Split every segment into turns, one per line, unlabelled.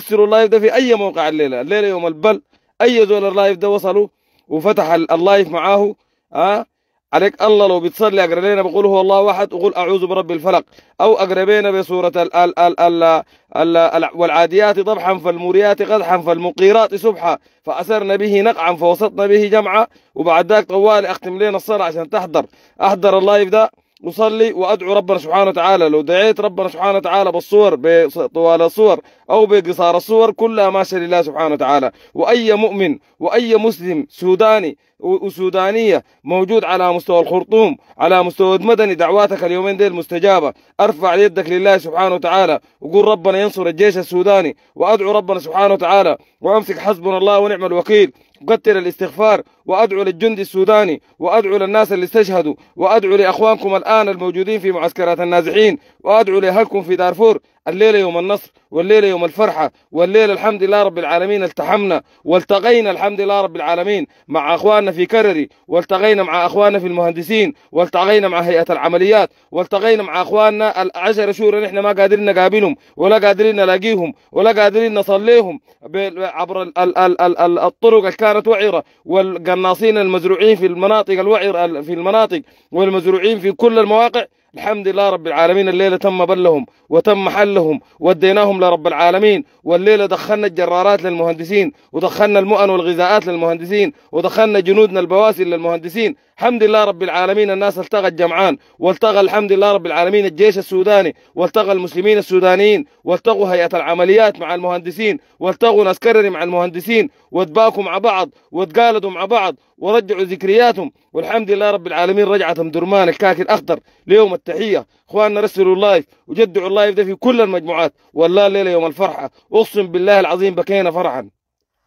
يأثروا اللايف ده في أي موقع الليلة الليلة يوم البل أي زول اللايف ده وصلوا وفتح اللايف معاه أه؟ عليك الله لو بتصلي أقربينا بقول هو الله واحد وقول أعوذ برب الفلق أو أقربينا بسورة ال ال ال ال ال والعاديات ضبحا فالموريات قدحا فالمقيرات سبحا فأسرنا به نقعا فوسطنا به جمعا وبعد ذاك طوال أختم لنا الصلاة عشان تحضر أحضر اللايف ده أصلي وأدعو ربنا سبحانه وتعالى لو دعيت ربنا سبحانه وتعالى بالصور بطوال الصور أو بقصار الصور كلها ماشية لله سبحانه وتعالى وأي مؤمن وأي مسلم سوداني وسودانية موجود على مستوى الخرطوم على مستوى المدني دعواتك اليومين ديل مستجابة أرفع يدك لله سبحانه وتعالى وقول ربنا ينصر الجيش السوداني وأدعو ربنا سبحانه وتعالى وأمسك حسبنا الله ونعم الوكيل قتل الاستغفار وأدعو للجند السوداني وأدعو للناس اللي استشهدوا وأدعو لأخوانكم الآن الموجودين في معسكرات النازحين وأدعو لأهلكم في دارفور الليلة يوم النصر والليلة يوم الفرحة والليلة الحمد لله رب العالمين التحمنا والتقينا الحمد لله رب العالمين مع أخواننا في كرري والتقينا مع أخواننا في المهندسين والتقينا مع هيئة العمليات والتقينا مع أخواننا العشر شهور نحن ما قادرين نقابلهم ولا قادرين نلاقيهم ولا قادرين نصليهم عبر الطرق اللي كانت وعرة والقناة الناصين المزروعين في المناطق الوعر في المناطق والمزروعين في كل المواقع الحمد لله رب العالمين الليلة تم بلهم وتم حلهم وديناهم لرب العالمين والليلة دخلنا الجرارات للمهندسين ودخلنا المؤن والغذاءات للمهندسين ودخلنا جنودنا البواسل للمهندسين الحمد لله رب العالمين الناس التغت جمعان والتغى الحمد لله رب العالمين الجيش السوداني والتغى المسلمين السودانيين والتغوا هيئة العمليات مع المهندسين والتغوا ناس مع المهندسين واتباكوا مع بعض وتقالدوا مع بعض ورجعوا ذكرياتهم والحمد لله رب العالمين رجعتهم درمان الكاكي الاخضر ليوم التحيه اخواننا رسلوا اللايف وجدعوا اللايف ده في كل المجموعات والله الليله يوم الفرحه اقسم بالله العظيم بكينا فرحا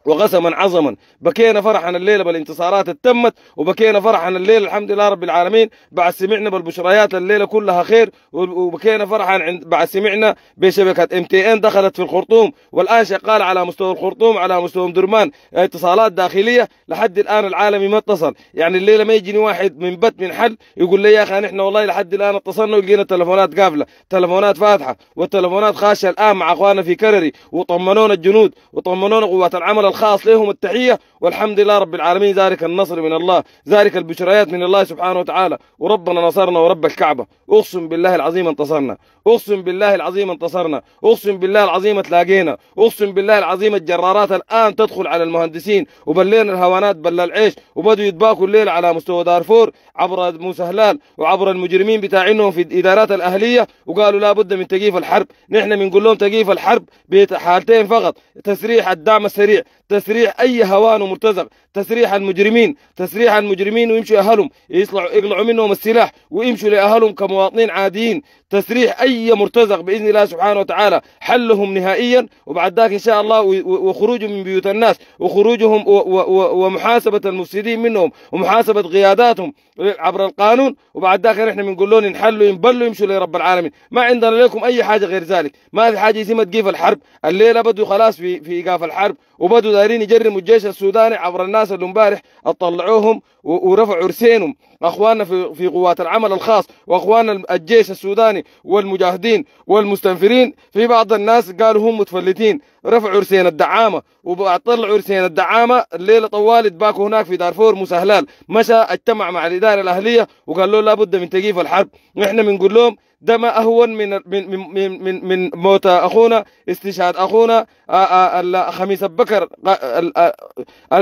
وقسما عظما بكينا فرحا الليلة بالانتصارات التمت وبكينا فرحا الليلة الحمد لله رب العالمين بعد سمعنا بالبشريات الليلة كلها خير وبكينا فرحا بعد سمعنا بشبكة ام تي ان دخلت في الخرطوم والآن شغال على مستوى الخرطوم على مستوى درمان يعني اتصالات داخلية لحد الآن العالمي ما اتصل يعني الليلة ما يجيني واحد من بت من حل يقول لي يا أخي نحن والله لحد الآن اتصلنا ولقينا تلفونات قافلة تلفونات فاتحة والتلفونات خاشة الآن مع أخواننا في كرري وطمنونا الجنود وطمنونا قوات العمل الخاص لهم التحية والحمد لله رب العالمين ذلك النصر من الله ذلك البشريات من الله سبحانه وتعالى وربنا نصرنا ورب الكعبة أقسم بالله العظيم انتصرنا أقسم بالله العظيم انتصرنا أقسم بالله العظيم تلاقينا أقسم بالله العظيم الجرارات الآن تدخل على المهندسين وبلينا الهوانات بل العيش وبدوا يتباكوا الليل على مستوى دارفور عبر موسى هلال وعبر المجرمين بتاعينهم في الإدارات الأهلية وقالوا لا بد من تقييف الحرب نحن بنقول لهم تقييف الحرب بحالتين فقط تسريح الدعم السريع تسريح أي هوان ومرتزق تسريح المجرمين تسريح المجرمين ويمشوا أهلهم يطلعوا يقلعوا منهم السلاح ويمشوا لأهلهم كمواطنين عاديين تسريح أي مرتزق بإذن الله سبحانه وتعالى حلهم نهائيا وبعد ذلك إن شاء الله وخروجهم من بيوت الناس وخروجهم ومحاسبة المفسدين منهم ومحاسبة قياداتهم عبر القانون وبعد ذلك نحن بنقول لهم ينحلوا ينبلوا يمشوا لرب العالمين ما عندنا لكم أي حاجة غير ذلك ما في حاجة اسمها تقيف الحرب الليلة بدوا خلاص في في إيقاف الحرب وبدوا دايرين يجرموا الجيش السوداني عبر الناس اللي امبارح طلعوهم ورفعوا رسينهم أخواننا في قوات العمل الخاص واخوان الجيش السوداني والمجاهدين والمستنفرين في بعض الناس قالوا هم متفلتين رفعوا رسين الدعامة وطلعوا رسين الدعامة الليلة طوال اتباكوا هناك في دارفور مسهلال مشى اجتمع مع الإدارة الأهلية وقال له لابد من تجيف الحرب نحن بنقول لهم ده ما أهون من من من من, من موت أخونا استشهاد أخونا خميس بكر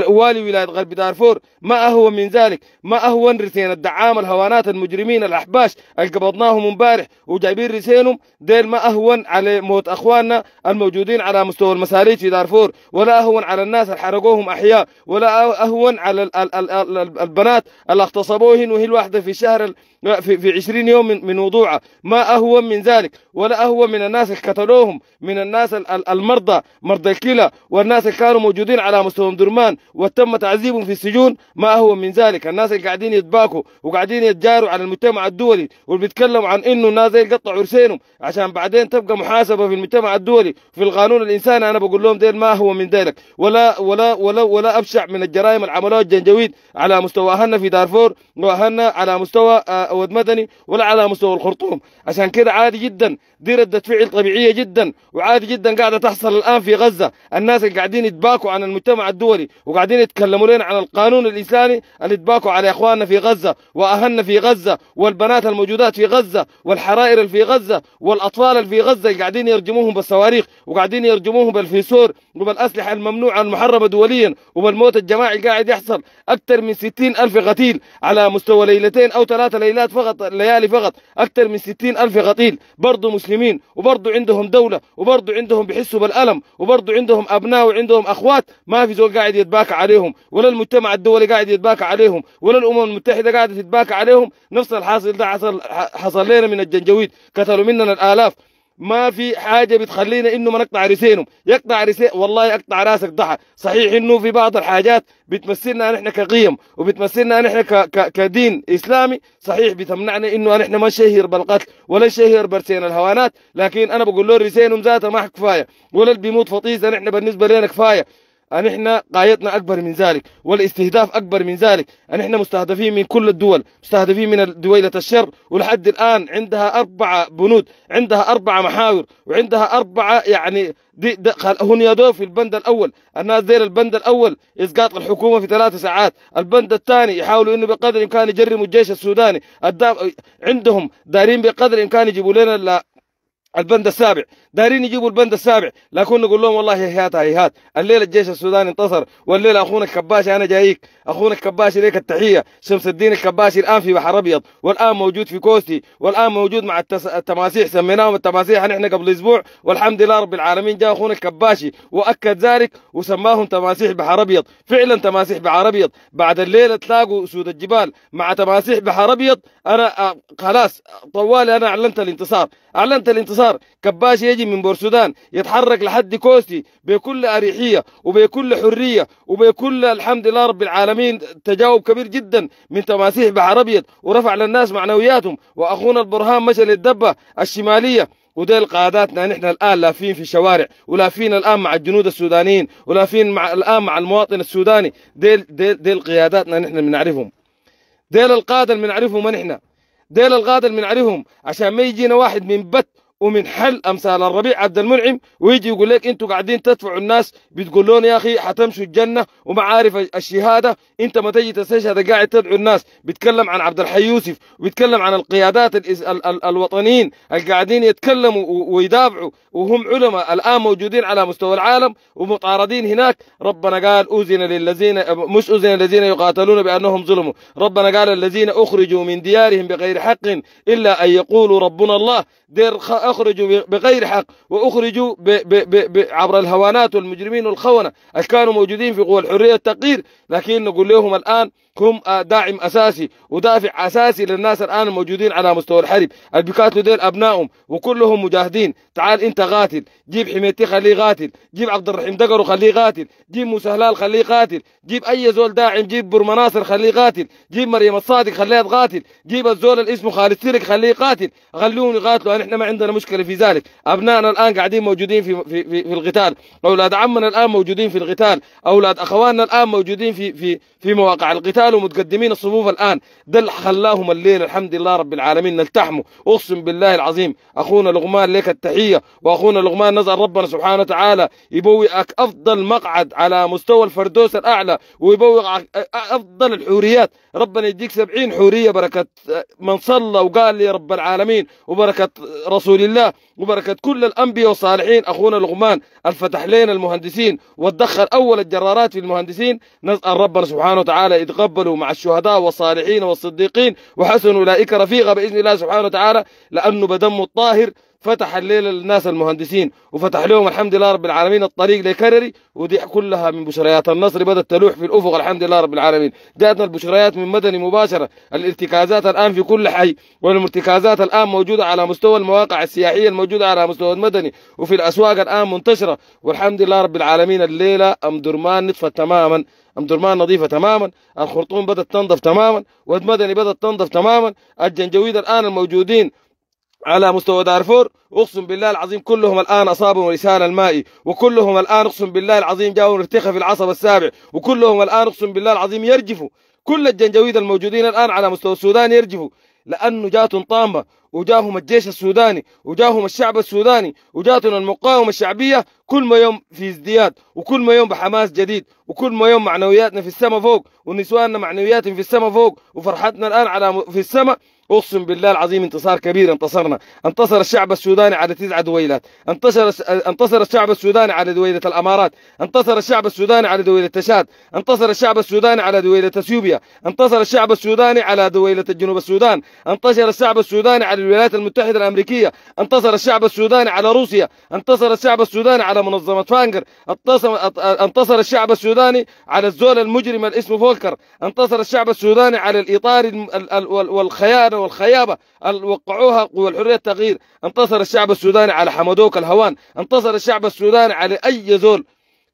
والي ولاية غرب دارفور ما أهون من ذلك ما أهون رسين الدعام الهوانات المجرمين الأحباش اللي قبضناهم امبارح وجايبين رسينهم ديل ما أهون على موت أخواننا الموجودين على مستوى المساليت في دارفور ولا أهون على الناس اللي حرقوهم أحياء ولا أهون على البنات اللي اغتصبوهن وهي الواحدة في شهر في 20 يوم من وضوعها ما أهون من ذلك ولا أهون من الناس اللي قتلوهم من الناس المرضى مرضى الكلى والناس اللي كانوا موجودين على مستوى درمان وتم تعذيبهم في السجون ما أهون من ذلك الناس اللي قاعدين يتباكوا وقاعدين يتجاروا على المجتمع الدولي وبيتكلموا عن إنه الناس يقطعوا رسينهم عشان بعدين تبقى محاسبة في المجتمع الدولي في القانون الإنساني أنا بقول لهم ما هو من ذلك ولا ولا ولا ولا أبشع من الجرائم اللي عملوها الجنجويد على مستوى أهلنا في دارفور وأهلنا على مستوى آه، ود مدني ولا على مستوى الخرطوم عشان كده عادي جدا دي ردة فعل طبيعية جدا وعادي جدا قاعدة تحصل الآن في غزة الناس اللي قاعدين يتباكوا عن المجتمع الدولي وقاعدين يتكلموا لنا عن القانون الإنساني اللي يتباكوا على إخواننا في غزة وأهلنا في غزة والبنات الموجودات في غزة والحرائر اللي في غزة والأطفال اللي في غزة اللي قاعدين يرجموهم بالصواريخ وقاعدين يرجموهم بالفيسور وبالأسلحة الممنوعة المحرمة دوليا وبالموت الجماعي قاعد يحصل أكثر من 60 ألف قتيل على مستوى ليلتين أو ثلاثة ليلات فقط ليالي فقط أكثر من 60 ستين ألف قتيل برضو مسلمين وبرضو عندهم دولة وبرضو عندهم بحسوا بالألم وبرضو عندهم أبناء وعندهم أخوات ما في زول قاعد يتباكى عليهم ولا المجتمع الدولي قاعد يتباكى عليهم ولا الأمم المتحدة قاعدة تتباكى عليهم نفس الحاصل ده حصل حصل لنا من الجنجويد قتلوا مننا الآلاف ما في حاجه بتخلينا انه ما نقطع رسينهم يقطع رسين والله اقطع راسك ضحى صحيح انه في بعض الحاجات بتمثلنا نحن كقيم وبتمثلنا نحن ك... ك... كدين اسلامي صحيح بتمنعنا انه نحن ما نشهر بالقتل ولا نشهر برسين الهوانات لكن انا بقول له رسينهم ذاتها ما كفايه ولا اللي بيموت فطيسه نحن بالنسبه لنا كفايه أن إحنا غايتنا أكبر من ذلك والاستهداف أكبر من ذلك أن إحنا مستهدفين من كل الدول مستهدفين من دويلة الشر ولحد الآن عندها أربعة بنود عندها أربعة محاور وعندها أربعة يعني دي دوب في البند الأول الناس ذيل البند الأول إسقاط الحكومة في ثلاث ساعات البند الثاني يحاولوا إنه بقدر الإمكان يجرموا الجيش السوداني عندهم دارين بقدر الإمكان يجيبوا لنا البند السابع دارين يجيبوا البند السابع لكن نقول لهم والله هيهات هيهات الليله الجيش السوداني انتصر والليله اخونا الكباشي انا جايك اخونا الكباشي ليك التحيه شمس الدين الكباشي الان في بحر ابيض والان موجود في كوستي والان موجود مع التس... التماسيح سميناهم التماسيح نحن قبل اسبوع والحمد لله رب العالمين جاء اخونا الكباشي واكد ذلك وسماهم تماسيح بحر ابيض فعلا تماسيح بحر ابيض بعد الليله تلاقوا سود الجبال مع تماسيح بحر ابيض انا آه، خلاص طوالي انا اعلنت الانتصار اعلنت الانتصار اليسار كباس يجي من بورسودان يتحرك لحد كوستي بكل أريحية وبكل حرية وبكل الحمد لله رب العالمين تجاوب كبير جدا من تماسيح بحر أبيض ورفع للناس معنوياتهم وأخونا البرهان مشى للدبة الشمالية وده قاداتنا نحن الان لافين في الشوارع ولافين الان مع الجنود السودانيين ولافين مع الان مع المواطن السوداني ديل ديل ديل قياداتنا نحن بنعرفهم ديل القاده اللي بنعرفهم نحن ديل القاده اللي بنعرفهم عشان ما يجينا واحد من بت ومن حل امثال الربيع عبد المنعم ويجي يقول لك انتوا قاعدين تدفعوا الناس بتقول لهم يا اخي حتمشوا الجنه وما عارف الشهاده انت ما تجي تستشهد قاعد تدعو الناس بيتكلم عن عبد الحي يوسف وبيتكلم عن القيادات ال ال ال الوطنيين القاعدين يتكلموا ويدافعوا وهم علماء الان موجودين على مستوى العالم ومطاردين هناك ربنا قال اذن للذين مش اذن للذين يقاتلون بانهم ظلموا ربنا قال الذين اخرجوا من ديارهم بغير حق الا ان يقولوا ربنا الله دير أخرجوا بغير حق وأخرجوا ب ب ب ب عبر الهوانات والمجرمين والخونة كانوا موجودين في قوى الحرية التقدير لكن نقول لهم الآن هم داعم اساسي ودافع اساسي للناس الان الموجودين على مستوى الحرب البيكاتو ديل ابنائهم وكلهم مجاهدين تعال انت قاتل جيب حميتي خليه قاتل جيب عبد الرحيم دقر خليه قاتل جيب هلال خليه قاتل جيب اي زول داعم جيب برمناصر خليه قاتل جيب مريم الصادق خليها تقاتل جيب الزول اللي اسمه خالد سيرك خليه قاتل خلوني يقاتلوا نحن ما عندنا مشكله في ذلك ابنائنا الان قاعدين موجودين في في في, في القتال اولاد عمنا الان موجودين في القتال اولاد اخواننا الان موجودين في في في مواقع القتال زالوا متقدمين الصفوف الآن ده اللي خلاهم الليل الحمد لله رب العالمين نلتحموا أقسم بالله العظيم أخونا لغمان لك التحية وأخونا لغمان نزل ربنا سبحانه وتعالى يبوئك أفضل مقعد على مستوى الفردوس الأعلى ويبوئك أفضل الحوريات ربنا يديك سبعين حورية بركة من صلى وقال لي رب العالمين وبركة رسول الله وبركة كل الأنبياء والصالحين أخونا لغمان الفتح لنا المهندسين وادخل أول الجرارات في المهندسين نسأل ربنا سبحانه وتعالى يتقبلوا مع الشهداء والصالحين والصديقين وحسن أولئك رفيقا بإذن الله سبحانه وتعالى لأنه بدمه الطاهر فتح الليل للناس المهندسين وفتح لهم الحمد لله رب العالمين الطريق لكرري ودي كلها من بشريات النصر بدأت تلوح في الأفق الحمد لله رب العالمين جاءتنا البشريات من مدني مباشرة الارتكازات الآن في كل حي والارتكازات الآن موجودة على مستوى المواقع السياحية الموجودة على مستوى المدني وفي الأسواق الآن منتشرة والحمد لله رب العالمين الليلة أم درمان نطفت تماما أم درمان نظيفة تماما الخرطوم بدأت تنظف تماما والمدني بدأت تنظف تماما الجنجويد الآن الموجودين على مستوى دارفور اقسم بالله العظيم كلهم الان اصابهم لسان الماء وكلهم الان اقسم بالله العظيم جاؤوا ارتخاء في العصب السابع وكلهم الان اقسم بالله العظيم يرجفوا كل الجنجويد الموجودين الان على مستوى السودان يرجفوا لانه جاتهم طامه وجاهم الجيش السوداني وجاهم الشعب السوداني وجاتهم المقاومه الشعبيه كل ما يوم في ازدياد وكل ما يوم بحماس جديد وكل ما يوم معنوياتنا في السماء فوق ونسواننا معنوياتهم في السماء فوق وفرحتنا الان على في السماء أقسم بالله العظيم انتصار كبير انتصرنا انتصر الشعب السوداني على تسع دويلات انتصر انتصر الشعب السوداني على دويلة الأمارات انتصر الشعب السوداني على دويلة تشاد انتصر الشعب السوداني على دويلة اثيوبيا انتصر الشعب السوداني على دويلة جنوب السودان انتصر الشعب السوداني على الولايات المتحدة الأمريكية انتصر الشعب السوداني على روسيا انتصر الشعب السوداني على منظمة فانجر انتصر الشعب السوداني على الزول المجرم اسمه فولكر انتصر الشعب السوداني على الإطار والخيار والخيابة وقعوها قوى الحرية التغيير انتصر الشعب السوداني على حمدوك الهوان انتصر الشعب السوداني على أي زول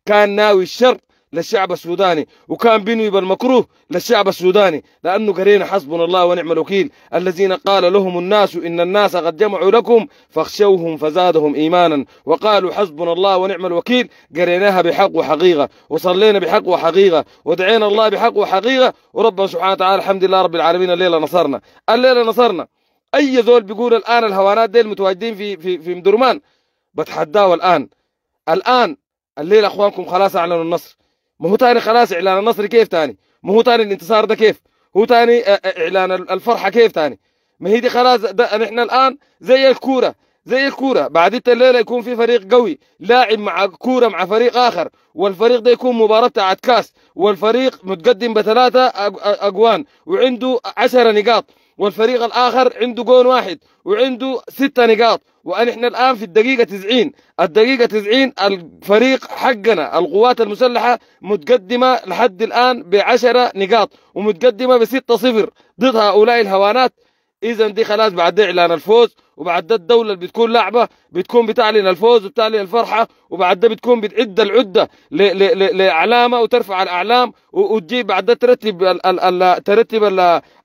كان ناوي الشر للشعب السوداني وكان بنوي بالمكروه للشعب السوداني لأنه قرينا حسبنا الله ونعم الوكيل الذين قال لهم الناس إن الناس قد جمعوا لكم فاخشوهم فزادهم إيمانا وقالوا حسبنا الله ونعم الوكيل قريناها بحق وحقيقة وصلينا بحق وحقيقة ودعينا الله بحق وحقيقة وربنا سبحانه وتعالى الحمد لله رب العالمين الليلة نصرنا الليلة نصرنا أي زول بيقول الآن الهوانات ديل متواجدين في في في مدرمان بتحداه الآن الآن الليلة أخوانكم خلاص أعلنوا النصر ما هو تاني خلاص اعلان النصر كيف تاني ما هو تاني الانتصار ده كيف هو تاني آه، آه، اعلان الفرحه كيف تاني ما هي دي خلاص ده نحن الان زي الكوره زي الكوره بعد الليله يكون في فريق قوي لاعب مع كوره مع فريق اخر والفريق ده يكون مباراه بتاعت كاس والفريق متقدم بثلاثه اقوان وعنده 10 نقاط والفريق الاخر عنده جون واحد وعنده ستة نقاط ونحن الآن في الدقيقة 90 الدقيقة 90 الفريق حقنا القوات المسلحة متقدمة لحد الآن ب 10 نقاط ومتقدمة 6 0 ضد هؤلاء الهوانات إذا دي خلاص بعد إعلان الفوز وبعد ده الدوله اللي بتكون لعبه بتكون بتعلن الفوز وبتعلن الفرحه وبعد ده بتكون بتعد العده لاعلامها وترفع الاعلام وتجيب بعد ده ترتب ترتب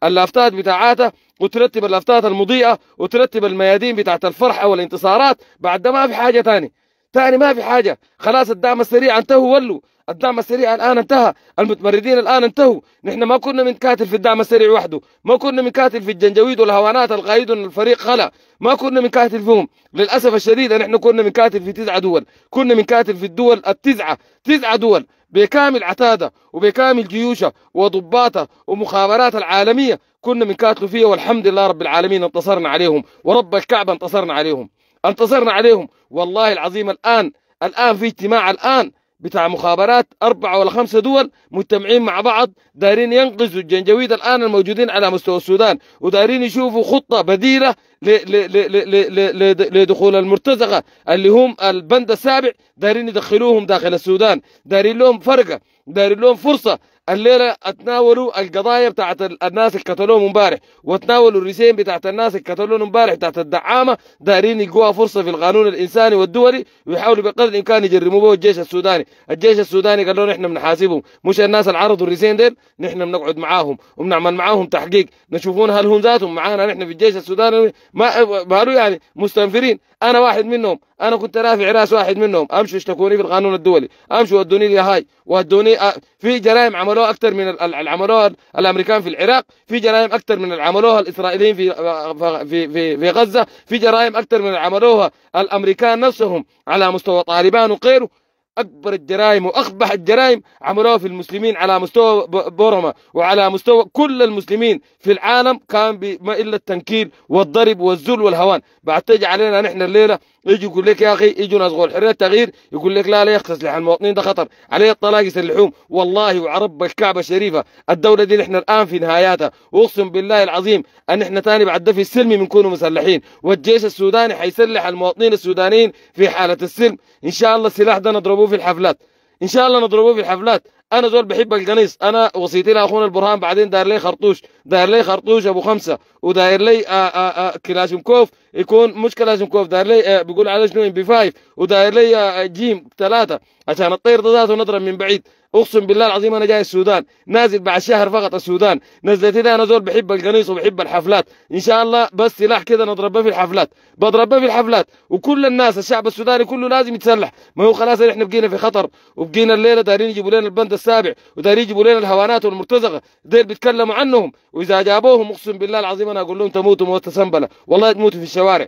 اللافتات بتاعتها بتاعاتها وترتب اللافتات المضيئه وترتب الميادين بتاعت الفرحه والانتصارات بعد ده ما في حاجه ثانيه ثاني ما في حاجه خلاص الدعم السريع انتهوا ولوا الدعم السريع الآن انتهى المتمردين الآن انتهوا نحن ما كنا كاتل في الدعم السريع وحده ما كنا كاتل في الجنجويد والهوانات القايد الفريق خلا ما كنا كاتل فيهم للأسف الشديد نحن كنا كاتل في تسعة دول كنا كاتل في الدول التسعة تسعة دول بكامل عتادة وبكامل جيوشة وضباطة ومخابرات العالمية كنا كاتل فيها والحمد لله رب العالمين انتصرنا عليهم ورب الكعبة انتصرنا عليهم انتصرنا عليهم والله العظيم الآن الآن في اجتماع الآن بتاع مخابرات أربعة ولا خمسة دول مجتمعين مع بعض دايرين ينقذوا الجنجويد الآن الموجودين على مستوى السودان ودايرين يشوفوا خطة بديلة لدخول المرتزقة اللي هم البند السابع دايرين يدخلوهم داخل السودان دايرين لهم فرقة دايرين لهم فرصة الليله اتناولوا القضايا بتاعت الناس الكتالون امبارح وتناولوا الرسائل بتاعت الناس الكتالون امبارح بتاعت الدعامه دايرين يلقوها فرصه في القانون الانساني والدولي ويحاولوا بقدر الامكان يجرموا به الجيش السوداني، الجيش السوداني قال لهم نحن بنحاسبهم، مش الناس اللي عرضوا الرسائل ديل نحن بنقعد معاهم وبنعمل معاهم تحقيق، نشوفون هل هم ذاتهم معانا نحن في الجيش السوداني ما قالوا يعني مستنفرين، انا واحد منهم، انا كنت رافع راس واحد منهم، امشوا اشتكوني في القانون الدولي، امشوا ودوني هاي ودوني آه، في جرائم عمل عملوها اكثر من عملوها الامريكان في العراق في جرائم اكثر من عملوها الاسرائيليين في في في, في غزه في جرائم اكثر من عملوها الامريكان نفسهم على مستوى طالبان وغيره أكبر الجرائم وأقبح الجرائم عملوها في المسلمين على مستوى بورما وعلى مستوى كل المسلمين في العالم كان بما إلا التنكيل والضرب والذل والهوان بعد تجي علينا نحن الليلة يجي يقول لك يا أخي يجوا ناس غول حرية تغيير يقول لك لا لا يختص لح المواطنين ده خطر عليه الطلاق يسلحوهم والله وعرب الكعبة الشريفة الدولة دي نحن الآن في نهاياتها وأقسم بالله العظيم أن نحن ثاني بعد في السلم بنكون مسلحين والجيش السوداني حيسلح المواطنين السودانيين في حالة السلم إن شاء الله السلاح ده نضربه نضربوه في الحفلات ان شاء الله نضربوه في الحفلات انا زول بحب القنيص انا وصيتي لي اخونا البرهان بعدين داير لي خرطوش داير لي خرطوش ابو خمسه وداير لي آه، آه، آه، كلاشنكوف يكون مش كلاشنكوف داير لي بيقول على شنو ام بي 5 وداير لي جيم ثلاثه عشان الطير ده ذاته من بعيد اقسم بالله العظيم انا جاي السودان نازل بعد شهر فقط السودان نزلت انا زول بحب القنيص وبحب الحفلات ان شاء الله بس سلاح كده نضربه في الحفلات بضربه في الحفلات وكل الناس الشعب السوداني كله لازم يتسلح ما هو خلاص احنا بقينا في خطر وبقينا الليله دايرين يجيبوا لنا البند السابع وداير يجيبوا لنا الهوانات والمرتزقه دير بيتكلموا عنهم واذا جابوهم اقسم بالله العظيم انا اقول لهم تموتوا موت سنبله والله تموتوا في الشوارع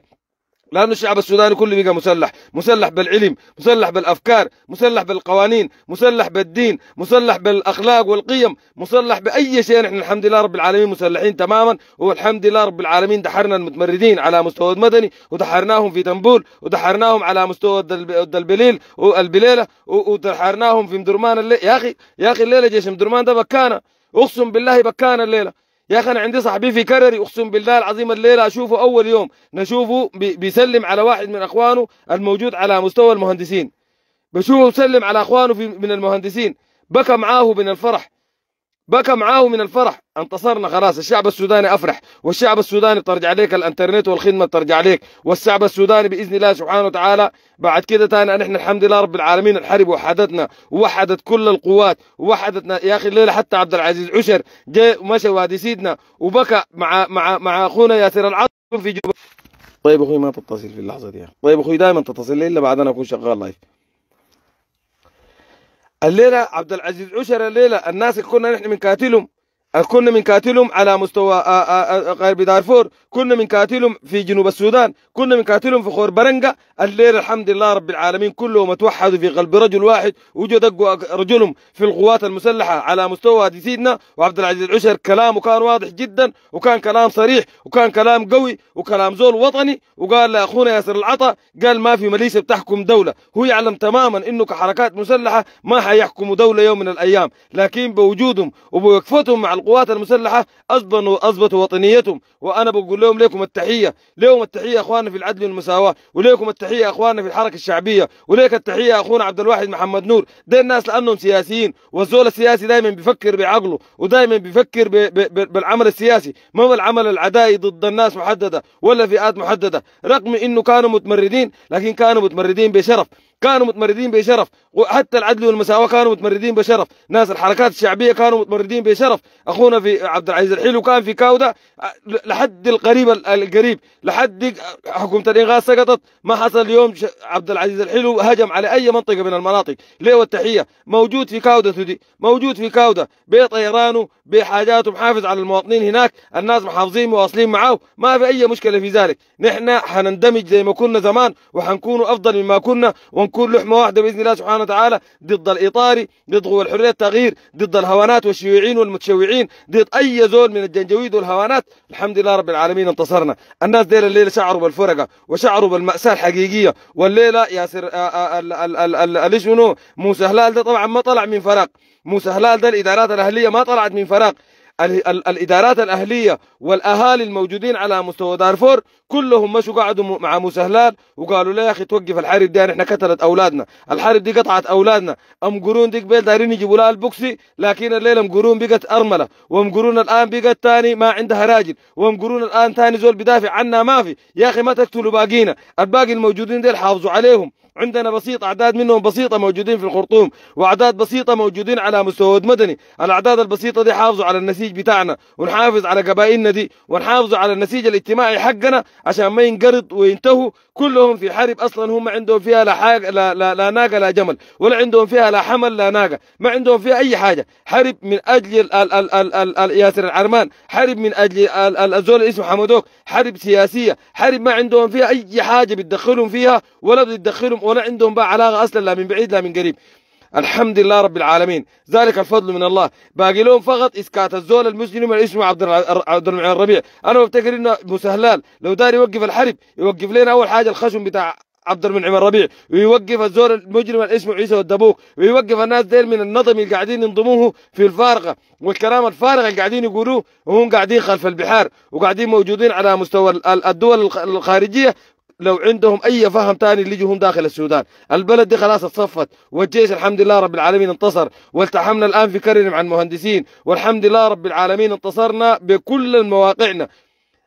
لأن الشعب السوداني كله بقى مسلح مسلح بالعلم مسلح بالأفكار مسلح بالقوانين مسلح بالدين مسلح بالأخلاق والقيم مسلح بأي شيء نحن الحمد لله رب العالمين مسلحين تماما والحمد لله رب العالمين دحرنا المتمردين على مستوى المدني ودحرناهم في تنبول ودحرناهم على مستوى البليل والبليلة ودحرناهم في مدرمان الليلة يا أخي يا أخي الليلة جيش مدرمان ده بكانة أقسم بالله بكانة الليلة يا اخي انا عندي صاحبي في كرري اقسم بالله العظيم الليله اشوفه اول يوم نشوفه بيسلم على واحد من اخوانه الموجود على مستوى المهندسين بشوفه مسلم على اخوانه في من المهندسين بكى معاه من الفرح بكى معاه من الفرح انتصرنا خلاص الشعب السوداني افرح والشعب السوداني ترجع عليك الانترنت والخدمه ترجع عليك والشعب السوداني باذن الله سبحانه وتعالى بعد كده ثاني نحن الحمد لله رب العالمين الحرب وحدتنا وحدت كل القوات وحدتنا يا اخي الليله حتى عبد العزيز عشر جاء ومشى وادي سيدنا وبكى مع مع مع اخونا ياسر العظم في جبل طيب اخوي ما تتصل في اللحظه دي طيب اخوي دائما تتصل لي الا بعد انا اكون شغال لايف الليله عبد العزيز عشر الليله الناس كنا نحن بنقاتلهم كنا من كاتلهم على مستوى آه، آه، آه، غرب دارفور كنا من كاتلهم في جنوب السودان كنا من كاتلهم في خور برنقة الليلة الحمد لله رب العالمين كلهم توحدوا في قلب رجل واحد وجدوا رجلهم في القوات المسلحة على مستوى دي سيدنا وعبد العزيز العشر كلامه كان واضح جدا وكان كلام صريح وكان كلام قوي وكلام زول وطني وقال لأخونا ياسر العطا قال ما في مليسة بتحكم دولة هو يعلم تماما انه كحركات مسلحة ما حيحكموا دولة يوم من الايام لكن بوجودهم وبوقفتهم مع القوات المسلحة أصبنوا أثبتوا وطنيتهم وأنا بقول لهم ليكم التحية لهم التحية أخواننا في العدل والمساواة وليكم التحية أخواننا في الحركة الشعبية وليك التحية أخونا عبد الواحد محمد نور ده الناس لأنهم سياسيين والزول السياسي دائما بيفكر بعقله ودائما بيفكر بـ بـ بـ بالعمل السياسي ما هو العمل العدائي ضد الناس محددة ولا فئات محددة رغم أنه كانوا متمردين لكن كانوا متمردين بشرف كانوا متمردين بشرف وحتى العدل والمساواة كانوا متمردين بشرف ناس الحركات الشعبية كانوا متمردين بشرف أخونا في عبد العزيز الحلو كان في كاودة لحد القريب القريب لحد حكومة الإنغاز سقطت ما حصل اليوم عبد العزيز الحلو هجم على أي منطقة من المناطق ليه والتحية موجود في كاودة دي موجود في كاودة بطيرانه بحاجاته محافظ على المواطنين هناك الناس محافظين مواصلين معاه ما في أي مشكلة في ذلك نحن حنندمج زي ما كنا زمان وحنكونوا أفضل مما كنا ونكون كل لحمة واحدة بإذن الله سبحانه وتعالى ضد الإطاري ضد قوى الحرية التغيير ضد الهوانات والشيوعيين والمتشوعين ضد أي زول من الجنجويد والهوانات الحمد لله رب العالمين انتصرنا الناس ديل الليلة شعروا بالفرقة وشعروا بالمأساة الحقيقية والليلة ياسر آه، آه، آه، اللي شنو موسى هلال ده طبعا ما طلع من فراغ موسى هلال ده الإدارات الأهلية ما طلعت من فراغ الادارات الاهليه والاهالي الموجودين على مستوى دارفور كلهم مشوا قعدوا مع مسهلات وقالوا له يا اخي توقف الحرب دي احنا قتلت اولادنا الحرب دي قطعت اولادنا ام قرون ديك بيل دارين يجيبوا لها البوكسي لكن الليله ام قرون بقت ارمله وام قرون الان بقت ثاني ما عندها راجل وام قرون الان ثاني زول بدافع عنا ما في يا اخي ما تقتلوا باقينا الباقي الموجودين ديل حافظوا عليهم عندنا بسيط أعداد منهم بسيطة موجودين في الخرطوم وأعداد بسيطة موجودين على مستوى مدني الأعداد البسيطة دي حافظوا على النسيج بتاعنا ونحافظ على قبائلنا دي ونحافظوا على النسيج الاجتماعي حقنا عشان ما ينقرض وينتهوا كلهم في حرب أصلا هم عندهم فيها لا, حاجة لا, لا, لا ناقة لا جمل ولا عندهم فيها لا حمل لا ناقة ما عندهم فيها أي حاجة حرب من أجل ال ال ال ال ال ال ياسر العرمان حرب من أجل ال ال الزول اسمه حمدوك حرب سياسية حرب ما عندهم فيها أي حاجة بتدخلهم فيها ولا بتدخلهم ولا عندهم بقى علاقة أصلا لا من بعيد لا من قريب الحمد لله رب العالمين ذلك الفضل من الله باقي لهم فقط اسكات الزول المسلم اللي اسمه عبد عبد المعين الربيع انا بفتكر انه مسهلال لو دار يوقف الحرب يوقف لنا اول حاجه الخشم بتاع عبد المنعم الربيع ويوقف الزول المجرم اللي اسمه عيسى والدبوك ويوقف الناس ديل من النظم اللي قاعدين ينضموه في الفارقه والكلام الفارغ اللي قاعدين يقولوه وهم قاعدين خلف البحار وقاعدين موجودين على مستوى الدول الخارجيه لو عندهم اي فهم ثاني اللي يجيهم داخل السودان البلد دي خلاص اتصفت والجيش الحمد لله رب العالمين انتصر والتحمنا الان في كرم عن المهندسين والحمد لله رب العالمين انتصرنا بكل مواقعنا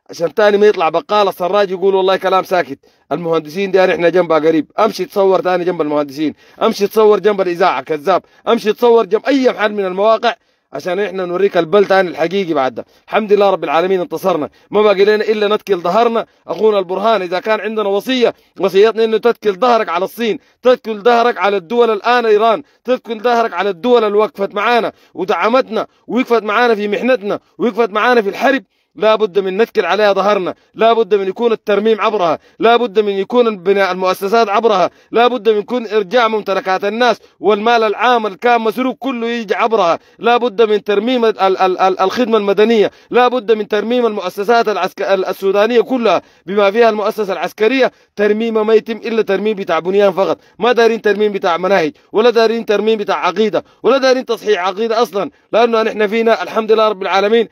عشان ثاني ما يطلع بقال السراج يقول والله كلام ساكت المهندسين دي احنا جنبها قريب امشي تصور ثاني جنب المهندسين امشي تصور جنب الاذاعه كذاب امشي تصور جنب اي محل من المواقع عشان احنا نوريك عن الحقيقي بعد ده الحمد لله رب العالمين انتصرنا ما باقي لنا الا نتكل ظهرنا اخونا البرهان اذا كان عندنا وصيه وصيتنا انه تتكل ظهرك على الصين تتكل ظهرك على الدول الان ايران تتكل ظهرك على الدول اللي وقفت معانا ودعمتنا ووقفت معانا في محنتنا ووقفت معانا في الحرب لا بد من نتكل عليها ظهرنا لا بد من يكون الترميم عبرها لا بد من يكون بناء المؤسسات عبرها لا بد من يكون إرجاع ممتلكات الناس والمال العام اللي كان مسروق كله يجي عبرها لا بد من ترميم ال ال ال الخدمة المدنية لا بد من ترميم المؤسسات العسك... السودانية كلها بما فيها المؤسسة العسكرية ترميم ما يتم إلا ترميم بتاع بنيان فقط ما دارين ترميم بتاع مناهج ولا دارين ترميم بتاع عقيدة ولا دارين تصحيح عقيدة أصلا لأنه نحن فينا الحمد لله رب العالمين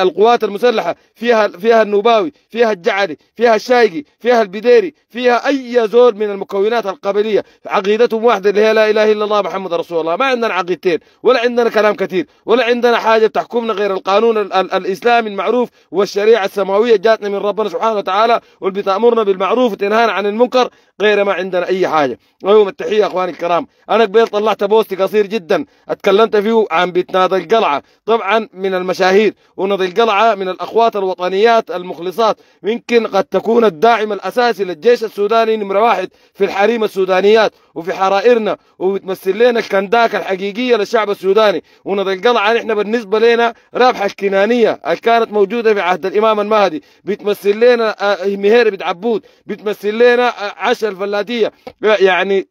القوات المسلحة فيها فيها النوباوي فيها الجعلي فيها الشايقي فيها البديري فيها أي زول من المكونات القبلية عقيدتهم واحدة اللي هي لا إله إلا الله محمد رسول الله ما عندنا عقيدتين ولا عندنا كلام كثير ولا عندنا حاجة بتحكمنا غير القانون ال ال الإسلامي المعروف والشريعة السماوية جاتنا من ربنا سبحانه وتعالى واللي بتأمرنا بالمعروف وتنهانا عن المنكر غير ما عندنا أي حاجة يوم أيوة التحية أخواني الكرام أنا قبل طلعت بوست قصير جدا اتكلمت فيه عن بيت نادي القلعة طبعا من المشاهير ونادي القلعة من الأخوات الوطنيات المخلصات يمكن قد تكون الداعم الأساسي للجيش السوداني نمرة واحد في الحريم السودانيات وفي حرائرنا وبتمثل لنا الكنداك الحقيقية للشعب السوداني ونادي القلعة نحن بالنسبة لنا رابحة الكنانية اللي كانت موجودة في عهد الإمام المهدي بتمثل لنا آه، مهير بن عبود بتمثل لنا آه، عشر الفلاتيه يعني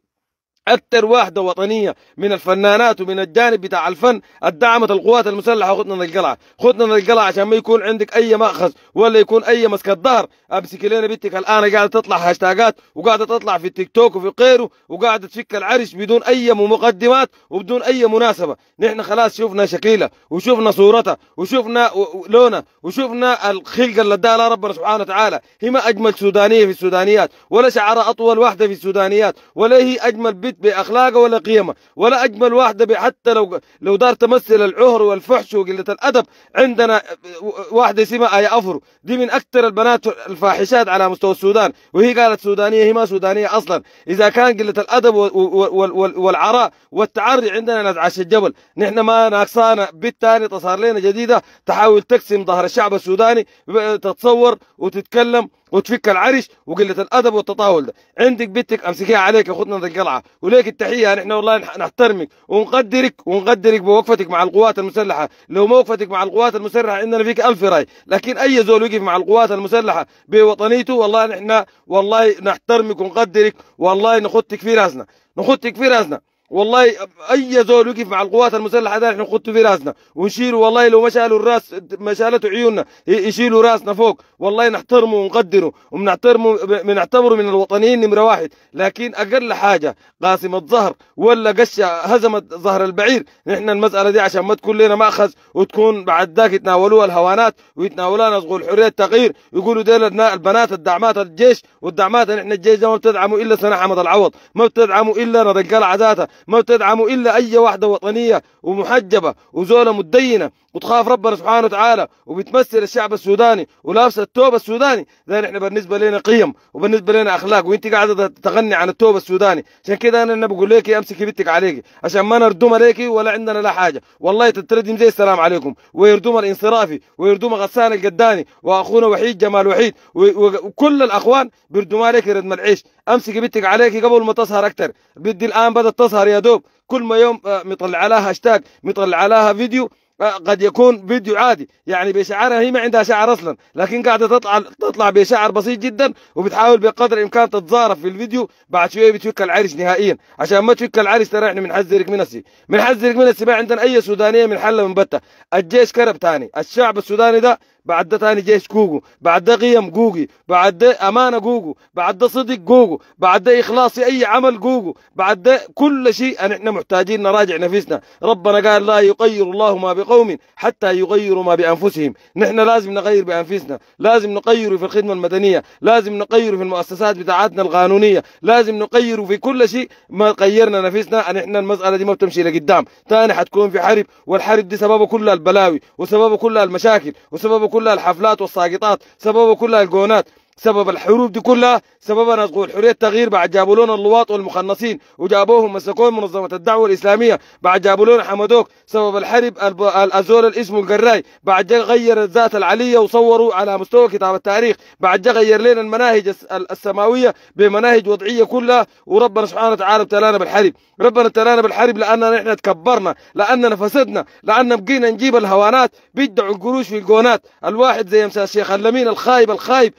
أكثر واحدة وطنية من الفنانات ومن الجانب بتاع الفن الدعمت القوات المسلحة وخدنا القلعة خدنا القلعة عشان ما يكون عندك أي مأخذ ولا يكون أي مسك الظهر أمسك لنا بنتك الآن قاعدة تطلع هاشتاجات وقاعدة تطلع في التيك توك وفي غيره وقاعدة تفك العرش بدون أي مقدمات وبدون أي مناسبة نحن خلاص شفنا شكيله وشفنا صورتها وشفنا لونها وشفنا الخلقة اللي اداها ربنا سبحانه وتعالى هي ما أجمل سودانية في السودانيات ولا شعرها أطول واحدة في السودانيات ولا هي أجمل بنت بأخلاقه ولا قيمه ولا أجمل واحدة حتى لو لو دار تمثل العهر والفحش وقلة الأدب عندنا واحدة اسمها آية أفرو دي من أكثر البنات الفاحشات على مستوى السودان وهي قالت سودانية هي ما سودانية أصلا إذا كان قلة الأدب والعراء والتعري عندنا نزعش الجبل نحن ما ناقصانا بنت تصار لنا جديدة تحاول تقسم ظهر الشعب السوداني تتصور وتتكلم وتفك العرش وقله الادب والتطاول ده عندك بنتك امسكيها عليك يا اخوتنا القلعه وليك التحيه نحن والله نحترمك ونقدرك ونقدرك بوقفتك مع القوات المسلحه لو ما وقفتك مع القوات المسلحه عندنا فيك الف راي لكن اي زول يقف مع القوات المسلحه بوطنيته والله نحن والله نحترمك ونقدرك والله نخطك في راسنا نخطك في راسنا والله اي زول يقف مع القوات المسلحه ده احنا نخط في راسنا ونشيله والله لو ما شالوا الراس ما شالته عيوننا يشيلوا راسنا فوق والله نحترمه ونقدره وبنحترمه بنعتبره من الوطنيين نمره واحد لكن اقل حاجه قاسم الظهر ولا قشه هزمت ظهر البعير نحن المساله دي عشان ما تكون لنا ماخذ وتكون بعد ذاك يتناولوها الهوانات ويتناولوها نصغوا حريه التغيير يقولوا ديل البنات الدعمات الجيش والدعمات نحن الجيش ده ما بتدعمه الا سنه حمد العوض ما بتدعمه الا رجال عزاته ما بتدعموا إلا أي وحده وطنية ومحجبة وزولة متدينة وتخاف ربنا سبحانه وتعالى وبتمثل الشعب السوداني ولابسه التوب السوداني ده نحن بالنسبه لنا قيم وبالنسبه لنا اخلاق وانت قاعده تغني عن التوب السوداني عشان كده انا بقول لك امسكي بنتك عليك عشان ما نردم عليك ولا عندنا لا حاجه والله تتردم زي السلام عليكم ويردم الانصرافي ويردم غسان القداني واخونا وحيد جمال وحيد وكل الاخوان بيردموا عليك ردم العيش امسكي بنتك عليك قبل ما تظهر اكثر بدي الان بدات تظهر يا دوب كل ما يوم آه، مطلع لها هاشتاج مطلع لها فيديو قد يكون فيديو عادي يعني بشعرها هي ما عندها شعر اصلا لكن قاعده تطلع تطلع بشعر بسيط جدا وبتحاول بقدر الامكان تتظارف في الفيديو بعد شويه بتفك العرش نهائيا عشان ما تفك العرش ترى احنا بنحذرك من السي بنحذرك من السي ما عندنا اي سودانيه من حله من بته الجيش كرب ثاني الشعب السوداني ده بعد ده تاني جيش جوجو بعد ده قيم جوجي بعد ده أمانة جوجو بعد ده صدق جوجو بعد ده إخلاص أي عمل جوجو بعد ده كل شيء أن إحنا محتاجين نراجع نفسنا ربنا قال لا يغير الله ما بقوم حتى يغيروا ما بأنفسهم نحن لازم نغير بأنفسنا لازم نغير في الخدمة المدنية لازم نغير في المؤسسات بتاعتنا القانونية لازم نغير في كل شيء ما غيرنا نفسنا أن إحنا المسألة دي ما بتمشي لقدام ثاني حتكون في حرب والحرب دي سببه كلها البلاوي وسببه كلها المشاكل وسببه كل الحفلات والساقطات سببه كل الجونات سبب الحروب دي كلها سببها نزغوا حريه التغيير بعد جابوا لنا اللواط والمخنصين وجابوهم مسكوهم منظمه الدعوه الاسلاميه بعد جابوا لنا حمدوك سبب الحرب الازول الاسم القراي بعد جا غير الذات العليه وصوروا على مستوى كتاب التاريخ بعد جا غير لنا المناهج السماويه بمناهج وضعيه كلها وربنا سبحانه وتعالى ابتلانا بالحرب ربنا ابتلانا بالحرب لاننا احنا تكبرنا لاننا فسدنا لان بقينا نجيب الهوانات بيدعوا القروش في الجونات الواحد زي مثلا شيخ اللمين الخايب الخايب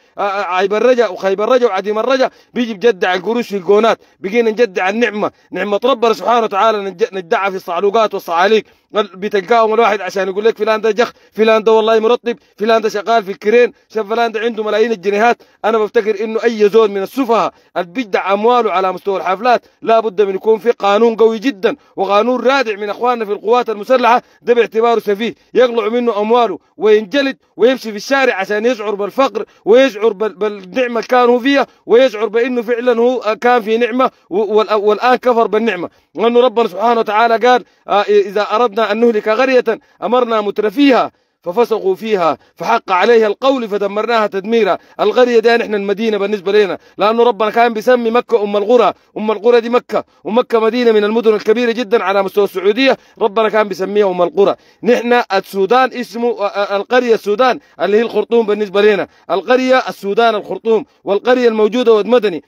عيب الرجا وخيب الرجا وعديم الرجا بيجي بجدع القروش في الجونات بيجينا نجدع النعمه نعمه ربنا سبحانه وتعالى ندعى في الصعلوقات والصعاليق بتلقاهم الواحد عشان يقول لك فلان ده جخ فلان ده والله مرطب فلان ده شغال في الكرين شاف فلان ده عنده ملايين الجنيهات انا بفتكر انه اي زول من السفهاء اللي بيدع امواله على مستوى الحفلات لابد من يكون في قانون قوي جدا وقانون رادع من اخواننا في القوات المسلحه ده باعتباره سفيه يقلع منه امواله وينجلد ويمشي في الشارع عشان يشعر بالفقر ويشعر بالنعمة كانوا فيها ويشعر بأنه فعلا هو كان في نعمة والآن كفر بالنعمة لأنه ربنا سبحانه وتعالى قال آه، إذا أردنا أن نهلك قرية أمرنا مترفيها ففسقوا فيها فحق عليها القول فدمرناها تدميرا القرية دي نحن المدينة بالنسبة لنا لأنه ربنا كان بيسمي مكة أم القرى أم القرى دي مكة ومكة مدينة من المدن الكبيرة جدا على مستوى السعودية ربنا كان بيسميها أم القرى نحن السودان اسمه آه، آه، القرية السودان اللي هي الخرطوم بالنسبة لنا القرية السودان الخرطوم والقرية الموجودة ود مدني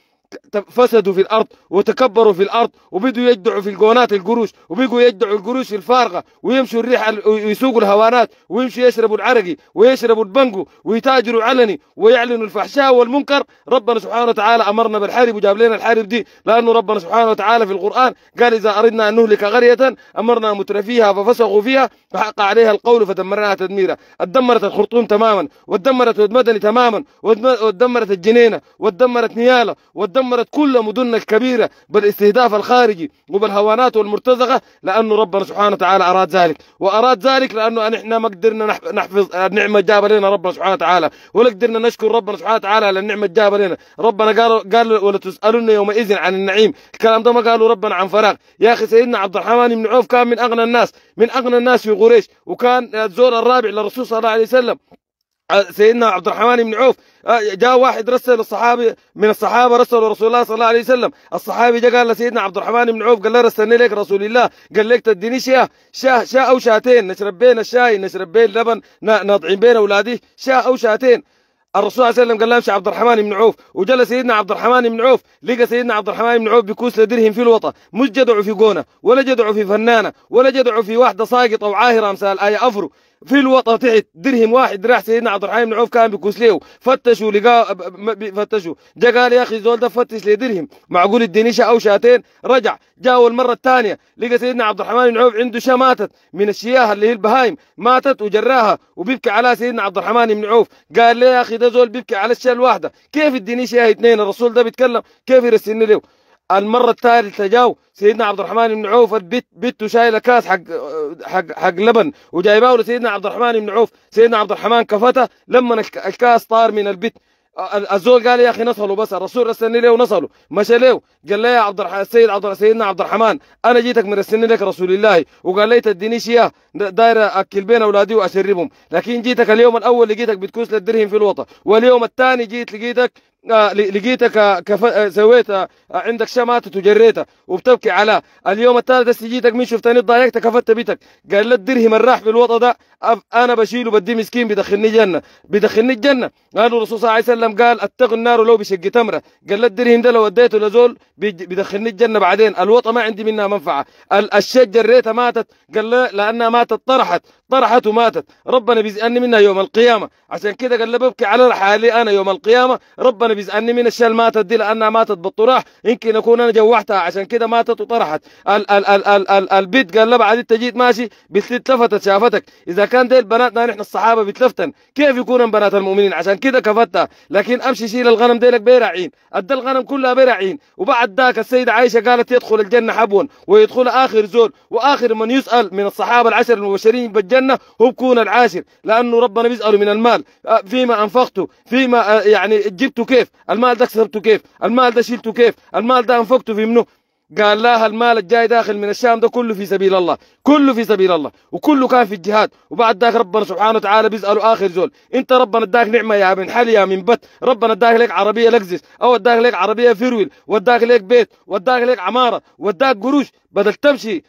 فسدوا في الارض وتكبروا في الارض وبدوا يجدعوا في الجونات القروش وبقوا يجدعوا القروش الفارغه ويمشوا الريح ويسوقوا الهوانات ويمشوا يشربوا العرقي ويشربوا البنجو ويتاجروا علني ويعلنوا الفحشاء والمنكر ربنا سبحانه وتعالى امرنا بالحرب وجاب لنا الحرب دي لانه ربنا سبحانه وتعالى في القران قال اذا اردنا ان نهلك قريه امرنا مترفيها ففسقوا فيها فحق عليها القول فدمرناها تدميرا اتدمرت الخرطوم تماما وتدمرت المدني تماما وتدمرت الجنينه وتدمرت نياله وتدمرت دمرت كل مدننا الكبيرة بالاستهداف الخارجي وبالهوانات والمرتزقة لأنه ربنا سبحانه وتعالى أراد ذلك وأراد ذلك لأنه نحن ما قدرنا نحفظ النعمة آه، جابة لنا ربنا سبحانه وتعالى ولا قدرنا نشكر ربنا سبحانه وتعالى على النعمة جابة لنا ربنا قال قال ولا تسألن يومئذ عن النعيم الكلام ده ما قالوا ربنا عن فراغ يا أخي سيدنا عبد الرحمن بن عوف كان من أغنى الناس من أغنى الناس في قريش وكان الزور الرابع للرسول صلى الله عليه وسلم آه، سيدنا عبد الرحمن بن عوف آه، جاء واحد رسل الصحابي من الصحابه رسلوا رسول الله صلى الله عليه وسلم الصحابي جاء قال لسيدنا عبد الرحمن بن عوف قال له رسلني لك رسول الله قال لك تديني شاه شاه شاه او شاتين نشرب بين الشاي نشرب بين اللبن نطعم بين اولادي شاه او شاتين الرسول صلى الله عليه وسلم قال له امشي عبد الرحمن بن عوف وجاء سيدنا عبد الرحمن بن عوف لقى سيدنا عبد الرحمن بن عوف بكوس درهم في الوطن مش جدعه في قونه ولا جدعه في فنانه ولا جدعه في واحده ساقطه وعاهره امثال ايه افرو في الوطن تحت درهم واحد راح سيدنا عبد الرحمن بن عوف كان بيكوس ليه فتشوا لقا فتشوا جا قال يا اخي زول ده فتش لي درهم معقول الدنيشة او شاتين رجع جاوا المرة الثانية لقى سيدنا عبد الرحمن بن عوف عنده شا ماتت من الشياه اللي هي البهايم ماتت وجراها وبيبكي على سيدنا عبد الرحمن بن عوف قال لي يا اخي ده زول بيبكي على الشا الواحده كيف الدنيشة هي اثنين الرسول ده بيتكلم كيف يرسلني له المره الثالثه جاو سيدنا عبد الرحمن بن عوف البت بنته شايله كاس حق حق حق لبن وجايباه لسيدنا عبد الرحمن بن عوف سيدنا عبد الرحمن كفته لما الكاس طار من البت الزول قال يا اخي نصلوا بس الرسول رسلني له ونصلوا مشى له قال له يا عبد الرحمن السيد عبد سيدنا عبد الرحمن انا جيتك من رسلني لك رسول الله وقال لي تديني اياه داير اكل بين اولادي واشربهم لكن جيتك اليوم الاول لقيتك بتكوس للدرهم في الوطا واليوم الثاني جيت لقيتك آه، لقيتك آه، كف... آه، سويت عندك شماتة وجريتها وبتبكي على اليوم الثالث جيتك مين شفتني ضايقتك كفت بيتك قال لي الدرهم الراح في الوطن ده انا بشيله بدي مسكين بيدخلني جنه بيدخلني الجنه قالوا الرسول صلى الله عليه وسلم قال اتقوا النار ولو بشق تمره قال لي الدرهم ده لو اديته لزول بيدخلني الجنه بعدين الوطن ما عندي منها منفعه الشج جريتها ماتت قال لي لانها ماتت طرحت طرحت وماتت ربنا بيزقني منها يوم القيامه عشان كده قال لي ببكي على حالي انا يوم القيامه ربنا بيسالني من الشال ماتت دي لانها ماتت بالطراح يمكن اكون انا جوحتها عشان كده ماتت وطرحت ال ال ال ال ال البيت قال لها بعد انت جيت ماشي بتلتفتت شافتك اذا كان ديل بناتنا نحن الصحابه بتلفتن كيف يكون بنات المؤمنين عشان كده كفتها لكن امشي شيل الغنم ديلك بيرعين ادى الغنم كلها بيرعين وبعد ذاك السيده عائشه قالت يدخل الجنه حبوا ويدخل اخر زول واخر من يسال من الصحابه العشر المبشرين بالجنه هو بكون العاشر لانه ربنا بيساله من المال آه، فيما انفقته فيما آه، يعني جبته كيف كيف المال ده كسبته كيف المال ده شلته كيف المال ده انفقته في منه قال لا المال الجاي داخل من الشام ده كله في سبيل الله كله في سبيل الله وكله كان في الجهاد وبعد ذاك ربنا سبحانه وتعالى بيسألوا آخر زول انت ربنا اداك نعمة يا من حل يا من بت ربنا اداك لك عربية لكزس او اداك لك عربية فرويل واداك لك بيت واداك لك عمارة واداك قروش بدل تمشي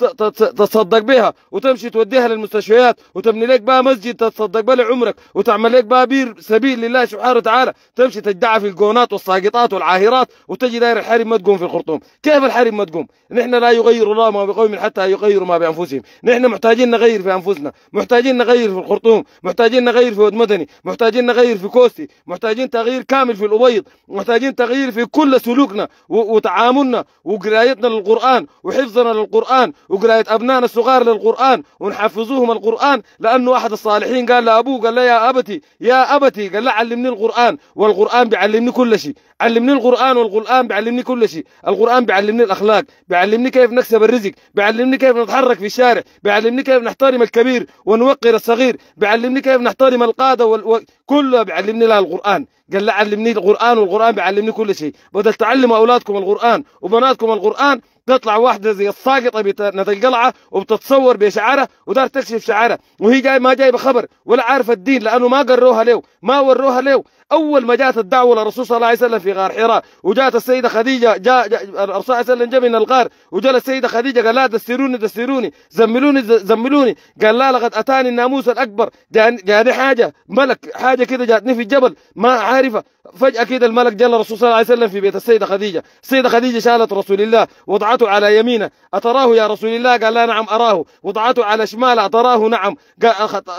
تتصدق بها وتمشي توديها للمستشفيات وتبني لك بقى مسجد تتصدق بها لعمرك وتعمل لك بقى بير سبيل لله سبحانه وتعالى تمشي تدعي في الجونات والساقطات والعاهرات وتجي داير الحريم ما تقوم في الخرطوم كيف الحريم ما تقوم نحن لا يغير الله ما بقوم حتى يغيروا ما بانفسهم نحن محتاجين نغير في انفسنا محتاجين نغير في الخرطوم محتاجين نغير في ود مدني محتاجين نغير في كوستي محتاجين تغيير كامل في الابيض محتاجين تغيير في كل سلوكنا وتعاملنا وقرايتنا للقران وحفظنا للقران وقرايه ابنائنا الصغار للقران ونحفظوهم القران لانه احد الصالحين قال لابوه قال له يا ابتي يا ابتي قال له علمني القران والقران بيعلمني كل شيء علمني القران والقران بيعلمني كل شيء القران بيعلمني الاخلاق بيعلمني كيف نكسب الرزق بيعلمني كيف نتحرك في الشارع بيعلمني كيف نحترم الكبير ونوقر الصغير بيعلمني كيف نحترم القاده وال... و... كله بيعلمني لا القران قال لا علمني القران والقران بيعلمني كل شيء بدل تعلموا اولادكم القران وبناتكم القران تطلع واحده زي الساقطه بتاعت القلعه وبتتصور بشعرها ودار تكشف شعرها وهي جاي ما جايبه خبر ولا عارفه الدين لانه ما قروها له ما وروها له اول ما جات الدعوه للرسول صلى الله عليه وسلم في غار حراء وجات السيده خديجه جاء الرسول صلى الله عليه وسلم جاء من الغار وجاء السيده خديجه قال لا دستروني دستروني زملوني زملوني قال لا لقد اتاني الناموس الاكبر جاني حاجه ملك حاجه كده جاتني في الجبل ما عارفه فجأة كده الملك جاء الرسول صلى الله عليه وسلم في بيت السيدة خديجة السيدة خديجة شالت رسول الله وضعته على يمينه أتراه يا رسول الله قال لا نعم أراه وضعته على شماله أتراه نعم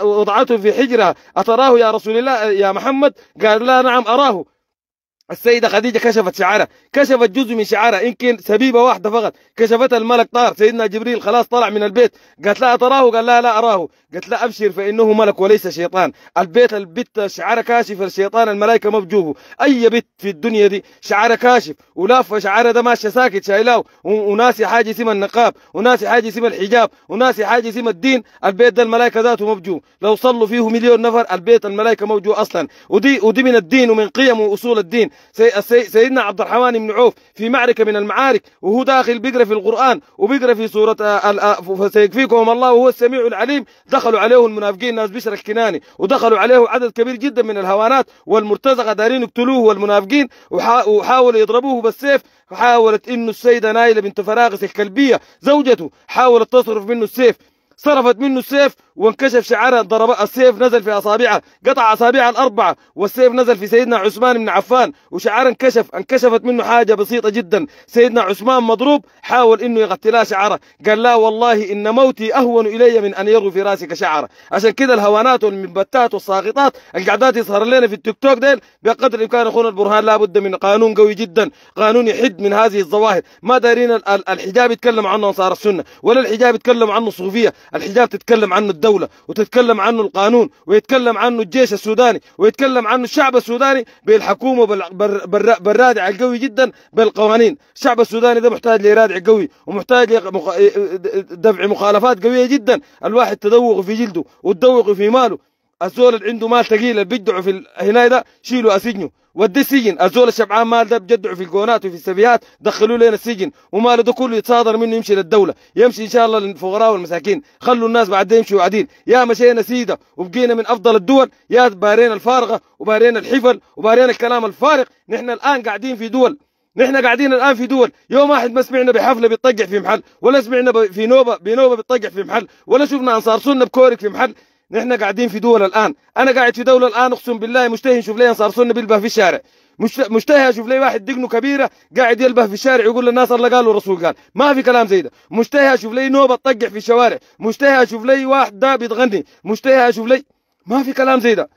وضعته في حجرها أتراه يا رسول الله يا محمد قال لا نعم أراه السيدة خديجة كشفت شعارها كشفت جزء من شعارها يمكن سبيبة واحدة فقط كشفتها الملك طار سيدنا جبريل خلاص طلع من البيت قالت لها تراه قال لا لا أراه قالت لها أبشر فإنه ملك وليس شيطان البيت البت شعارها كاشف الشيطان الملائكة ما بجوبه أي بت في الدنيا دي شعارها كاشف ولافة شعارها ده ماشية ساكت شايلاه وناسي حاجة اسمها النقاب وناسي حاجة اسمها الحجاب وناسي حاجة اسمها الدين البيت ده الملائكة ذاته مبجوب لو صلوا فيه مليون نفر البيت الملائكة موجود أصلا ودي ودي من الدين ومن قيم وأصول الدين سيدنا عبد الرحمن بن عوف في معركة من المعارك وهو داخل بيقرأ في القرآن وبيقرأ في سورة آه، آه، فسيكفيكهم الله وهو السميع العليم دخلوا عليه المنافقين ناس بشر الكناني ودخلوا عليه عدد كبير جدا من الهوانات والمرتزقة دارين يقتلوه والمنافقين وحاولوا يضربوه بالسيف وحاولت انه السيدة نايلة بنت فراغس الكلبية زوجته حاولت تصرف منه السيف صرفت منه السيف وانكشف شعرها ضرب السيف نزل في أصابعه قطع اصابعه الأربعة والسيف نزل في سيدنا عثمان بن عفان وشعرها انكشف انكشفت منه حاجة بسيطة جدا سيدنا عثمان مضروب حاول إنه يغتلا شعره قال لا والله إن موتي أهون إلي من أن يرغي في راسك شعره عشان كده الهوانات والمنبتات والساقطات القعدات يظهر لنا في التيك توك ديل بقدر الإمكان أخونا البرهان لابد من قانون قوي جدا قانون يحد من هذه الظواهر ما دارين الحجاب يتكلم عنه أنصار السنة ولا الحجاب يتكلم عنه الصوفية الحجاب تتكلم عنه الدولة وتتكلم عنه القانون ويتكلم عنه الجيش السوداني ويتكلم عنه الشعب السوداني بالحكومة بالرادع القوي جدا بالقوانين الشعب السوداني ده محتاج لرادع قوي ومحتاج لدفع مخالفات قوية جدا الواحد تدوغ في جلده وتدوغ في ماله الزول اللي عنده مال اللي بيدعوا في ال... هنا ده شيلوا اسجنه ودي السجن الزول الشبعان مال ده بجدعوا في الجونات وفي السبيات دخلوا لنا السجن وماله ده كله يتصادر منه يمشي للدوله يمشي ان شاء الله للفقراء والمساكين خلوا الناس بعدين يمشوا عديل يا مشينا سيده وبقينا من افضل الدول يا بارينا الفارغه وبارينا الحفل وبارينا الكلام الفارغ نحن الان قاعدين في دول نحن قاعدين الان في دول يوم واحد ما سمعنا بحفله بتطقع في محل ولا سمعنا في نوبه بنوبه بتطقع في محل ولا شفنا انصار سنه بكورك في محل نحن قاعدين في دول الان انا قاعد في دوله الان اقسم بالله مشتهي نشوف لي صار سنه بيلبه في الشارع مشتهي اشوف لي واحد دقنه كبيره قاعد يلبه في الشارع يقول للناس الله قال والرسول قال ما في كلام زي ده مشتهي اشوف لي نوبه تطقع في الشوارع مشتهي اشوف لي واحد ده بيتغني مشتهي اشوف لي ما في كلام زي ده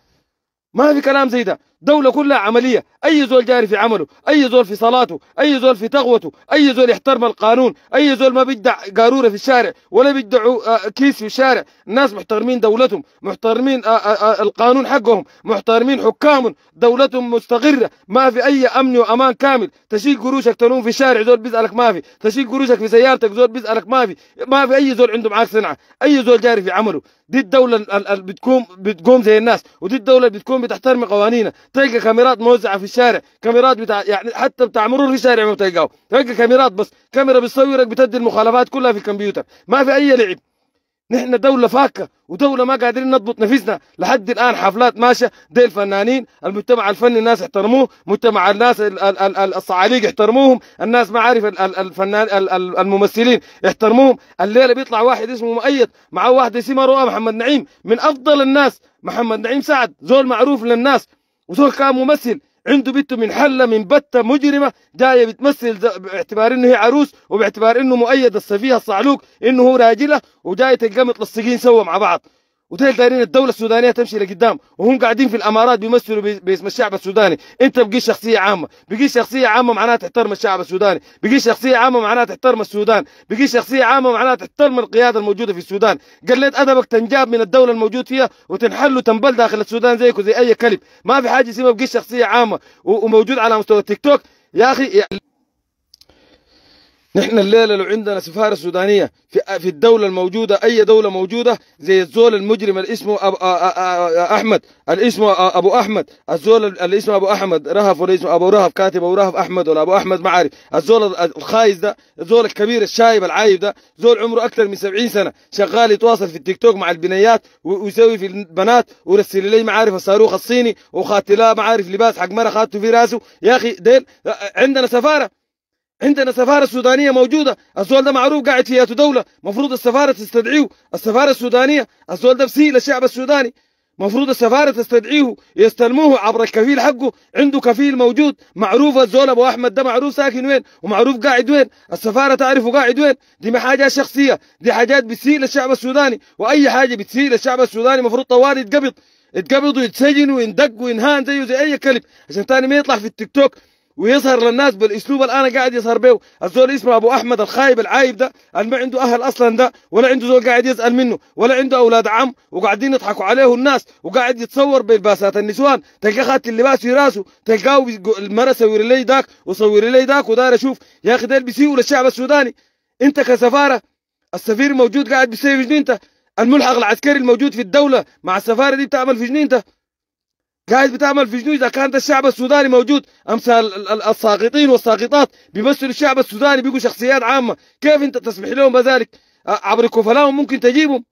ما في كلام زي ده دولة كلها عملية أي زول جاري في عمله أي زول في صلاته أي زول في تغوته أي زول يحترم القانون أي زول ما بيدع قارورة في الشارع ولا بيدعوا آه، كيس في الشارع الناس محترمين دولتهم محترمين آه، آه، القانون حقهم محترمين حكامهم دولتهم مستقرة ما في أي أمن وأمان كامل تشيل قروشك تنوم في الشارع زول بيسألك ما في تشيل قروشك في سيارتك زول بيسألك ما في ما في أي زول عنده معاك صنعة أي زول جاري في عمله دي الدولة بتقوم بتقوم زي الناس ودي الدولة بتكون بتحترم قوانينها تلقى كاميرات موزعه في الشارع كاميرات بتاع يعني حتى بتاع مرور في الشارع ما بتلقاه تلقى كاميرات بس كاميرا بتصورك بتدي المخالفات كلها في الكمبيوتر ما في اي لعب نحن دولة فاكة ودولة ما قادرين نضبط نفسنا لحد الآن حفلات ماشية دي الفنانين المجتمع الفني الناس احترموه مجتمع الناس الصعاليق احترموهم الناس ما عارف الفنان الممثلين احترموهم الليلة بيطلع واحد اسمه مؤيد معاه واحدة اسمها رؤى محمد نعيم من أفضل الناس محمد نعيم سعد زول معروف للناس وتلقى ممثل عنده بنته من حلة من بتة مجرمة جاية بتمثل باعتبار انه هي عروس وباعتبار انه مؤيد الصفيه الصعلوك انه هو راجلة وجايه تلقى متلصقين سوا مع بعض وتهل دايرين الدوله السودانيه تمشي لقدام وهم قاعدين في الامارات بيمثلوا باسم الشعب السوداني انت بقي شخصيه عامه بقي شخصيه عامه معناها تحترم الشعب السوداني بقي شخصيه عامه معناها تحترم السودان بقي شخصيه عامه معناها تحترم القياده الموجوده في السودان قلت ادبك تنجاب من الدوله الموجود فيها وتنحل وتنبل داخل السودان زيك وزي اي كلب ما في حاجه اسمها بقي شخصيه عامه وموجود على مستوى التيك توك يا اخي نحن الليلة لو عندنا سفارة سودانية في, في الدولة الموجودة أي دولة موجودة زي الزول المجرم اللي اسمه أب أحمد اللي اسمه أبو أحمد الزول اللي اسمه أبو أحمد رهف ولا اسمه أبو رهف كاتب أبو رهف أحمد ولا أبو أحمد ما عارف الزول الخايس ده الزول الكبير الشايب العايب ده زول عمره أكثر من 70 سنة شغال يتواصل في التيك توك مع البنيات ويسوي في البنات ويرسل لي ما عارف الصاروخ الصيني وخاتلاه ما عارف لباس حق مرة خاته في راسه يا أخي ديل عندنا سفارة عندنا سفارة سودانية موجودة الزول ده معروف قاعد في دولة مفروض السفارة تستدعيه السفارة السودانية الزول ده بسيء للشعب السوداني مفروض السفارة تستدعيه يستلموه عبر الكفيل حقه عنده كفيل موجود معروف الزول أبو أحمد ده معروف ساكن وين ومعروف قاعد وين السفارة تعرفه قاعد وين دي ما حاجة شخصية دي حاجات بتسيء للشعب السوداني وأي حاجة بتسيء للشعب السوداني مفروض طوال يتقبض يتقبض ويتسجن ويندق وينهان زيه زي أي كلب عشان تاني ما يطلع في التيك توك ويظهر للناس بالاسلوب اللي انا قاعد يظهر به الزول اسمه ابو احمد الخايب العايب ده اللي ما عنده اهل اصلا ده ولا عنده زول قاعد يسال منه ولا عنده اولاد عم وقاعدين يضحكوا عليه الناس وقاعد يتصور بلباسات النسوان تلقاه خدت اللباس في راسه تلقاه المره سوي لي ذاك وصور لي ذاك ودار اشوف يا اخي ده بيسيئوا للشعب السوداني انت كسفاره السفير موجود قاعد في جنينته الملحق العسكري الموجود في الدوله مع السفاره دي بتعمل في جنينته قاعد بتعمل في جنود اذا كان ده الشعب السوداني موجود امثال الساقطين والساقطات بيمثلوا الشعب السوداني بيقوا شخصيات عامه كيف انت تسمح لهم بذلك عبر كفلاهم ممكن تجيبهم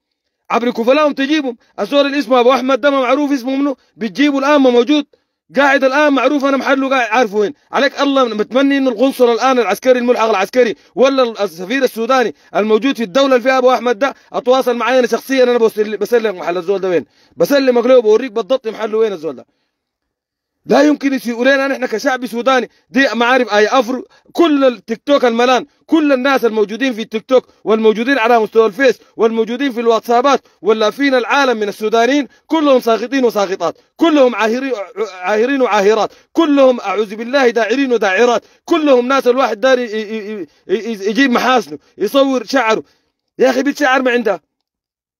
عبر كفلاهم تجيبهم الزول اللي اسمه ابو احمد ده معروف اسمه منه بتجيبه الان موجود قاعد الان معروف انا محله قاعد عارفه وين عليك الله متمني انه القنصل الان العسكري الملحق العسكري ولا السفير السوداني الموجود في الدوله اللي فيها ابو احمد ده اتواصل معي انا شخصيا انا بسلمك محل الزول ده وين بسلمك له بوريك بالضبط محله وين الزول ده لا يمكن يسيئولينا نحن كشعب سوداني دي معارف اي افرو كل التيك توك الملان كل الناس الموجودين في التيك توك والموجودين على مستوى الفيس والموجودين في الواتسابات ولا فينا العالم من السودانيين كلهم ساقطين وساقطات كلهم عاهرين وعاهرات كلهم اعوذ بالله داعرين وداعرات كلهم ناس الواحد داري يجيب محاسنه يصور شعره يا اخي بيت شعر ما عندها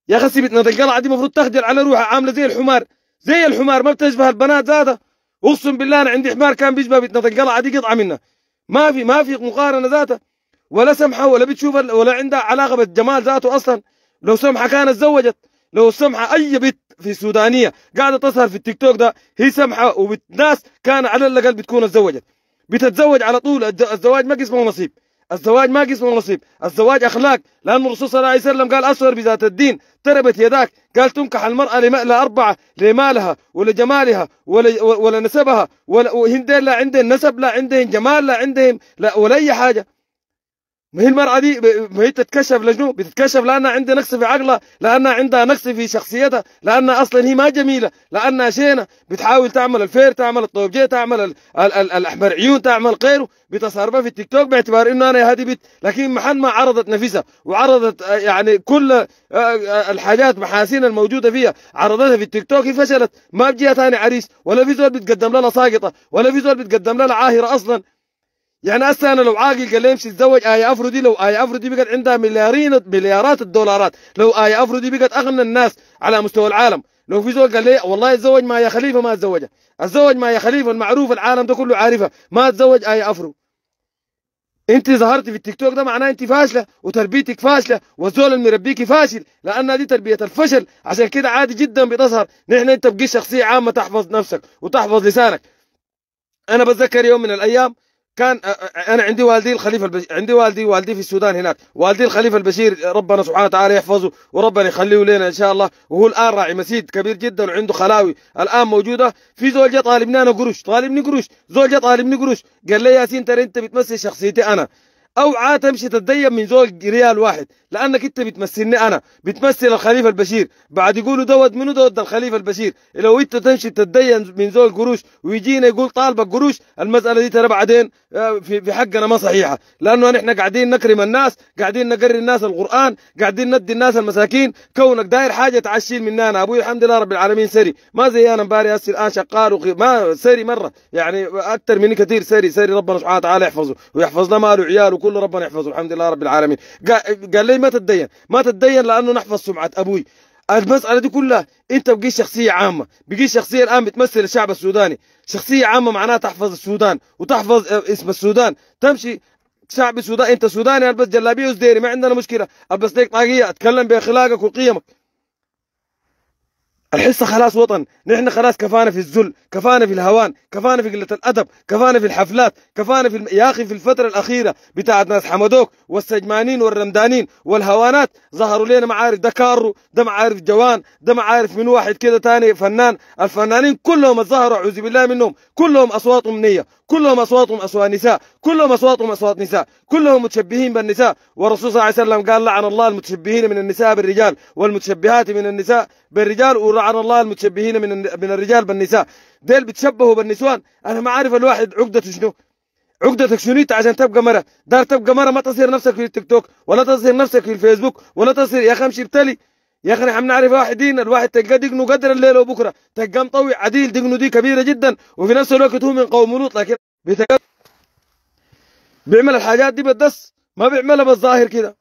يا اخي سيبتنا القلعه دي المفروض تخجل على روحها عامله زي الحمار زي الحمار ما بتشبه البنات زاده اقسم بالله انا عندي حمار كان بيشبه بيتنطق قلعه دي قطعه منه ما في ما في مقارنه ذاتها ولا سمحه ولا بتشوف ولا عندها علاقه بالجمال ذاته اصلا لو سمحه كانت زوجت لو سمحه اي بنت في السودانيه قاعده تظهر في التيك توك ده هي سمحه وبناس كان على الاقل بتكون اتزوجت بتتزوج على طول الزواج ما قسمه نصيب الزواج ما قسم ونصيب الزواج أخلاق لأن الرسول صلى الله عليه وسلم قال اصغر بذات الدين تربت يداك قال تنكح المرأة لمألها أربعة لمالها ولجمالها ولا, ولنسبها ول... وهندين لا عندهم نسب لا عندهم جمال لا عندهم لا ولا أي حاجة ما هي المرأة دي ما هي تتكشف لشنو؟ بتتكشف لأنها عندها نقص في عقلها، لأنها عندها نقص في شخصيتها، لأنها أصلا هي ما جميلة، لأنها شينة، بتحاول تعمل الفير، تعمل الطوبجية، تعمل ال ال ال الأحمر عيون، تعمل غيره، بتصرفها في التيك توك باعتبار إنه أنا هذه بيت لكن محل ما عرضت نفسها، وعرضت آه، يعني كل آه، آه، الحاجات محاسن الموجودة فيها، عرضتها في التيك توك فشلت، ما بجيها ثاني عريس، ولا في زول بتقدم لنا ساقطة، ولا في زول بتقدم لنا عاهرة أصلا، يعني هسه انا لو عاقل قال لي امشي اتزوج اي افرو دي لو اي افرو دي بقت عندها مليارين مليارات الدولارات لو اي افرو دي بقت اغنى الناس على مستوى العالم لو في زول قال لي والله اتزوج مع يا خليفه ما اتزوجها اتزوج مع يا خليفه المعروف العالم ده كله عارفها ما اتزوج اي افرو انت ظهرت في التيك توك ده معناه انت فاشله وتربيتك فاشله والزول اللي مربيكي فاشل لان دي تربيه الفشل عشان كده عادي جدا بتظهر نحن انت بقيت شخصيه عامه تحفظ نفسك وتحفظ لسانك انا بتذكر يوم من الايام كان انا عندي والدي الخليفه البشير عندي والدي والدي في السودان هناك والدي الخليفه البشير ربنا سبحانه وتعالى يحفظه وربنا يخليه لنا ان شاء الله وهو الان راعي مسيد كبير جدا وعنده خلاوي الان موجوده في زول جاء طالبني انا قروش طالبني قروش زول جاء طالبني قروش قال لي ياسين ترى انت بتمثل شخصيتي انا اوعى تمشي تتدين من زوج ريال واحد لانك انت بتمثلني انا بتمثل الخليفه البشير بعد يقولوا دوت منو دوت الخليفه البشير لو انت تمشي تتدين من زوج قروش ويجينا يقول طالبك قروش المساله دي ترى بعدين آه، في حقنا ما صحيحه لانه نحن قاعدين نكرم الناس قاعدين نقري الناس القران قاعدين ندي الناس المساكين كونك داير حاجه تعشين مننا ابوي الحمد لله رب العالمين سري ما زي انا امبارح هسه الان شغال وخي... ما سري مره يعني اكثر مني كثير سري سري ربنا سبحانه وتعالى يحفظه ويحفظنا ماله وعياله كله ربنا يحفظه الحمد لله رب العالمين قال لي ما تتدين ما تتدين لانه نحفظ سمعه ابوي المسألة دي كلها أنت بقيت شخصية عامة بقيت شخصية الآن بتمثل الشعب السوداني شخصية عامة معناها تحفظ السودان وتحفظ آه، اسم السودان تمشي شعب السودان أنت سوداني ألبس جلابية وزديري ما عندنا مشكلة ألبس ليك طاقية أتكلم بأخلاقك وقيمك الحصة خلاص وطن نحن خلاص كفانا في الذل كفانا في الهوان كفانا في قلة الأدب كفانا في الحفلات كفانا في الم... يا أخي في الفترة الأخيرة بتاعت ناس حمدوك والسجمانين والرمدانين والهوانات ظهروا لنا معارف ده كارو ده معارف جوان ده معارف من واحد كده تاني فنان الفنانين كلهم ظهروا أعوذ بالله منهم كلهم أصواتهم نية كلهم أصواتهم أصوات نساء كلهم أصواتهم أصوات نساء كلهم متشبهين بالنساء والرسول صلى الله عليه وسلم قال لعن الله المتشبهين من النساء بالرجال والمتشبهات من النساء بالرجال ولعن الله المتشبهين من من الرجال بالنساء ديل بتشبهوا بالنسوان أنا ما عارف الواحد عقدته شنو عقدتك شنو عشان تبقى مرة دار تبقى مرة ما تصير نفسك في التيك توك ولا تصير نفسك في الفيسبوك ولا تصير يا أخي امشي يا اخي احنا بنعرف واحد دين الواحد تلقى دقنه قدر الليله وبكره تلقى مطوي عديل دقنه دي كبيره جدا وفي نفس الوقت هو من قوم لوط لكن بيعمل الحاجات دي بالدس ما بيعملها بالظاهر كده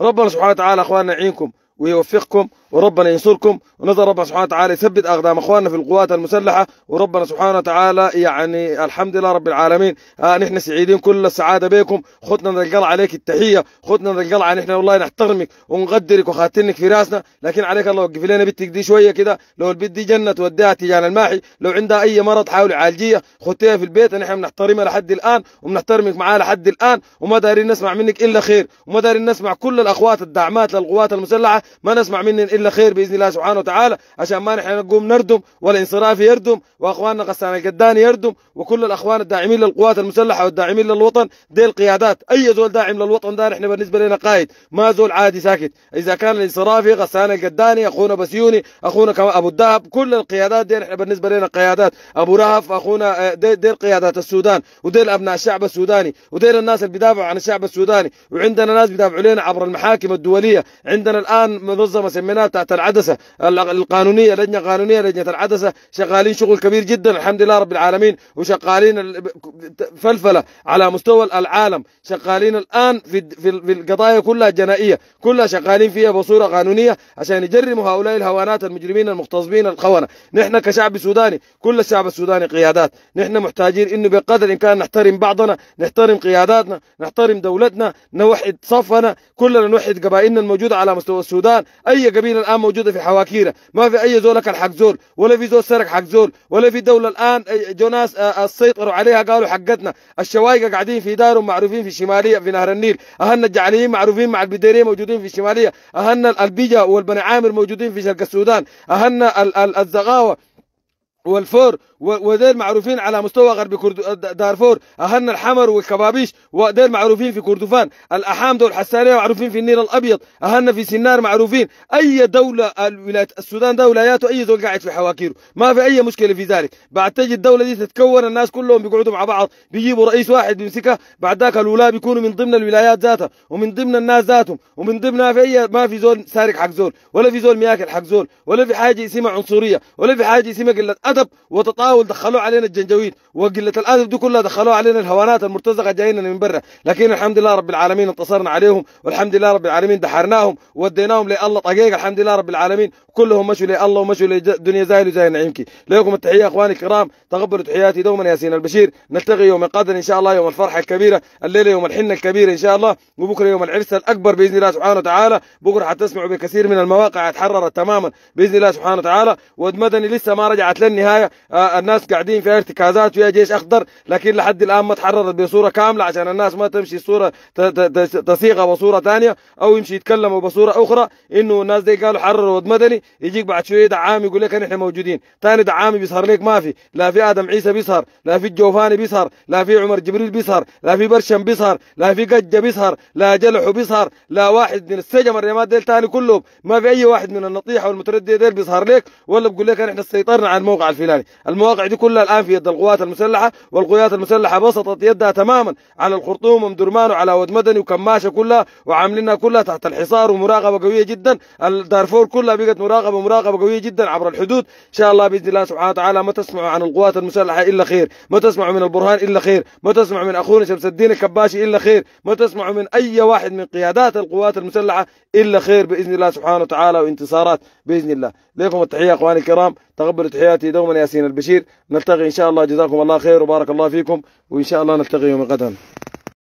ربنا سبحانه وتعالى اخواننا يعينكم ويوفقكم وربنا ينصركم ونظر ربنا سبحانه وتعالى يثبت أقدام أخواننا في القوات المسلحة وربنا سبحانه وتعالى يعني الحمد لله رب العالمين آه نحن سعيدين كل السعادة بكم خدنا ذا عليك التحية خدنا ذا القلعة نحن والله نحترمك ونقدرك وخاتنك في راسنا لكن عليك الله وقف لنا بيتك دي شوية كده لو البيت دي جنة توديها تجان الماحي لو عندها أي مرض حاول عالجية خدتيها في البيت نحن بنحترمها لحد الآن وبنحترمك معاها لحد الآن وما دارين نسمع منك إلا خير وما دارين نسمع كل الأخوات الداعمات للقوات المسلحة ما نسمع منك الا خير باذن الله سبحانه وتعالى عشان ما نحن نقوم نردم والانصراف يردم واخواننا غسان القداني يردم وكل الاخوان الداعمين للقوات المسلحه والداعمين للوطن دي القيادات اي زول داعم للوطن ده نحن بالنسبه لنا قائد ما زول عادي ساكت اذا كان الانصرافي غسان القداني اخونا بسيوني اخونا ابو الدهب كل القيادات دي نحن بالنسبه لنا قيادات ابو رهف اخونا آه، دي, دي القيادات السودان ودي ابناء الشعب السوداني ودي الناس اللي بيدافعوا عن الشعب السوداني وعندنا ناس بيدافعوا لنا عبر المحاكم الدوليه عندنا الان منظمه سميناها تحت العدسه القانونيه لجنه قانونيه لجنه العدسه شغالين شغل كبير جدا الحمد لله رب العالمين وشغالين فلفله على مستوى العالم شغالين الان في في القضايا كلها جنائيه كلها شغالين فيها بصوره قانونيه عشان يجرموا هؤلاء الهوانات المجرمين المغتصبين الخونه نحن كشعب سوداني كل الشعب السوداني قيادات نحن محتاجين انه بقدر الامكان نحترم بعضنا نحترم قياداتنا نحترم دولتنا نوحد صفنا كلنا نوحد قبائلنا الموجوده على مستوى السودان اي قبيله الان موجوده في حواكيره ما في اي زول اكل حق زول ولا في زول سرق حق زول ولا في دوله الان آه، جوناس سيطروا آه، عليها قالوا حقتنا الشوايق قاعدين في دارهم معروفين في الشماليه في نهر النيل اهلنا الجعليين معروفين مع البديريه موجودين في الشماليه اهلنا البيجا والبني عامر موجودين في شرق السودان اهلنا الزغاوه والفور وذيل معروفين على مستوى غرب دارفور أهلنا الحمر والكبابيش وذيل معروفين في كردفان الأحام دول حسانية معروفين في النيل الأبيض أهلنا في سنار معروفين أي دولة الولايات السودان ده ولاياته أي زول قاعد في حواكيره ما في أي مشكلة في ذلك بعد تجي الدولة دي تتكون الناس كلهم بيقعدوا مع بعض بيجيبوا رئيس واحد بيمسكها بعد ذاك الولاء بيكونوا من ضمن الولايات ذاتها ومن ضمن الناس ذاتهم ومن ضمنها في أي ما في زول سارق حق زول ولا في زول مياكل حق زول ولا في حاجة اسمها عنصرية ولا في حاجة اسمها قلة أدب وتطابق التساهل دخلوا علينا الجنجويد وقله الادب دي كلها دخلوا علينا الهوانات المرتزقه جايين من برا لكن الحمد لله رب العالمين انتصرنا عليهم والحمد لله رب العالمين دحرناهم وديناهم الله طقيق الحمد لله رب العالمين كلهم مشوا لله ومشوا دنيا زاهل وزاهل نعيمك لكم التحيه اخواني الكرام تقبلوا تحياتي دوما ياسين البشير نلتقي يوم القدر ان شاء الله يوم الفرحه الكبيره الليله يوم الحنه الكبيره ان شاء الله وبكره يوم العرس الاكبر باذن الله سبحانه وتعالى بكره حتسمعوا بكثير من المواقع اتحررت تماما باذن الله سبحانه وتعالى ومدني لسه ما رجعت للنهايه آه، الناس قاعدين فيها ارتكازات ويا جيش اخضر لكن لحد الان ما تحررت بصوره كامله عشان الناس ما تمشي صوره تصيغها بصوره ثانيه او يمشي يتكلموا بصوره اخرى انه الناس دي قالوا حرروا ود مدني يجيك بعد شويه دعامي يقول لك احنا موجودين ثاني دعامي بيسهر لك ما في لا في ادم عيسى بيسهر لا في الجوفاني بيسهر لا في عمر جبريل بيسهر لا في برشم بيسهر لا في قجه بيسهر لا جلحو بيسهر لا واحد من السجم الرماد ديل ثاني كلهم ما في اي واحد من النطيحه والمترديه ديل بيسهر لك ولا بيقول لك احنا سيطرنا على الموقع الفلاني المواقع المواقع دي كلها الآن في يد القوات المسلحة والقوات المسلحة بسطت يدها تماما على الخرطوم وأم درمان وعلى ود مدني وكماشة كلها وعاملينها كلها تحت الحصار ومراقبة قوية جدا الدارفور كلها بقت مراقبة مراقبة قوية جدا عبر الحدود إن شاء الله بإذن الله سبحانه وتعالى ما تسمعوا عن القوات المسلحة إلا خير ما تسمعوا من البرهان إلا خير ما تسمعوا من أخونا شمس الدين الكباشي إلا خير ما تسمعوا من أي واحد من قيادات القوات المسلحة إلا خير بإذن الله سبحانه وتعالى وانتصارات بإذن الله لكم التحية أخواني الكرام تقبل تحياتي دوما ياسين البشير نلتقي إن شاء الله جزاكم الله خير وبارك الله فيكم وإن شاء الله نلتقي يوم غدا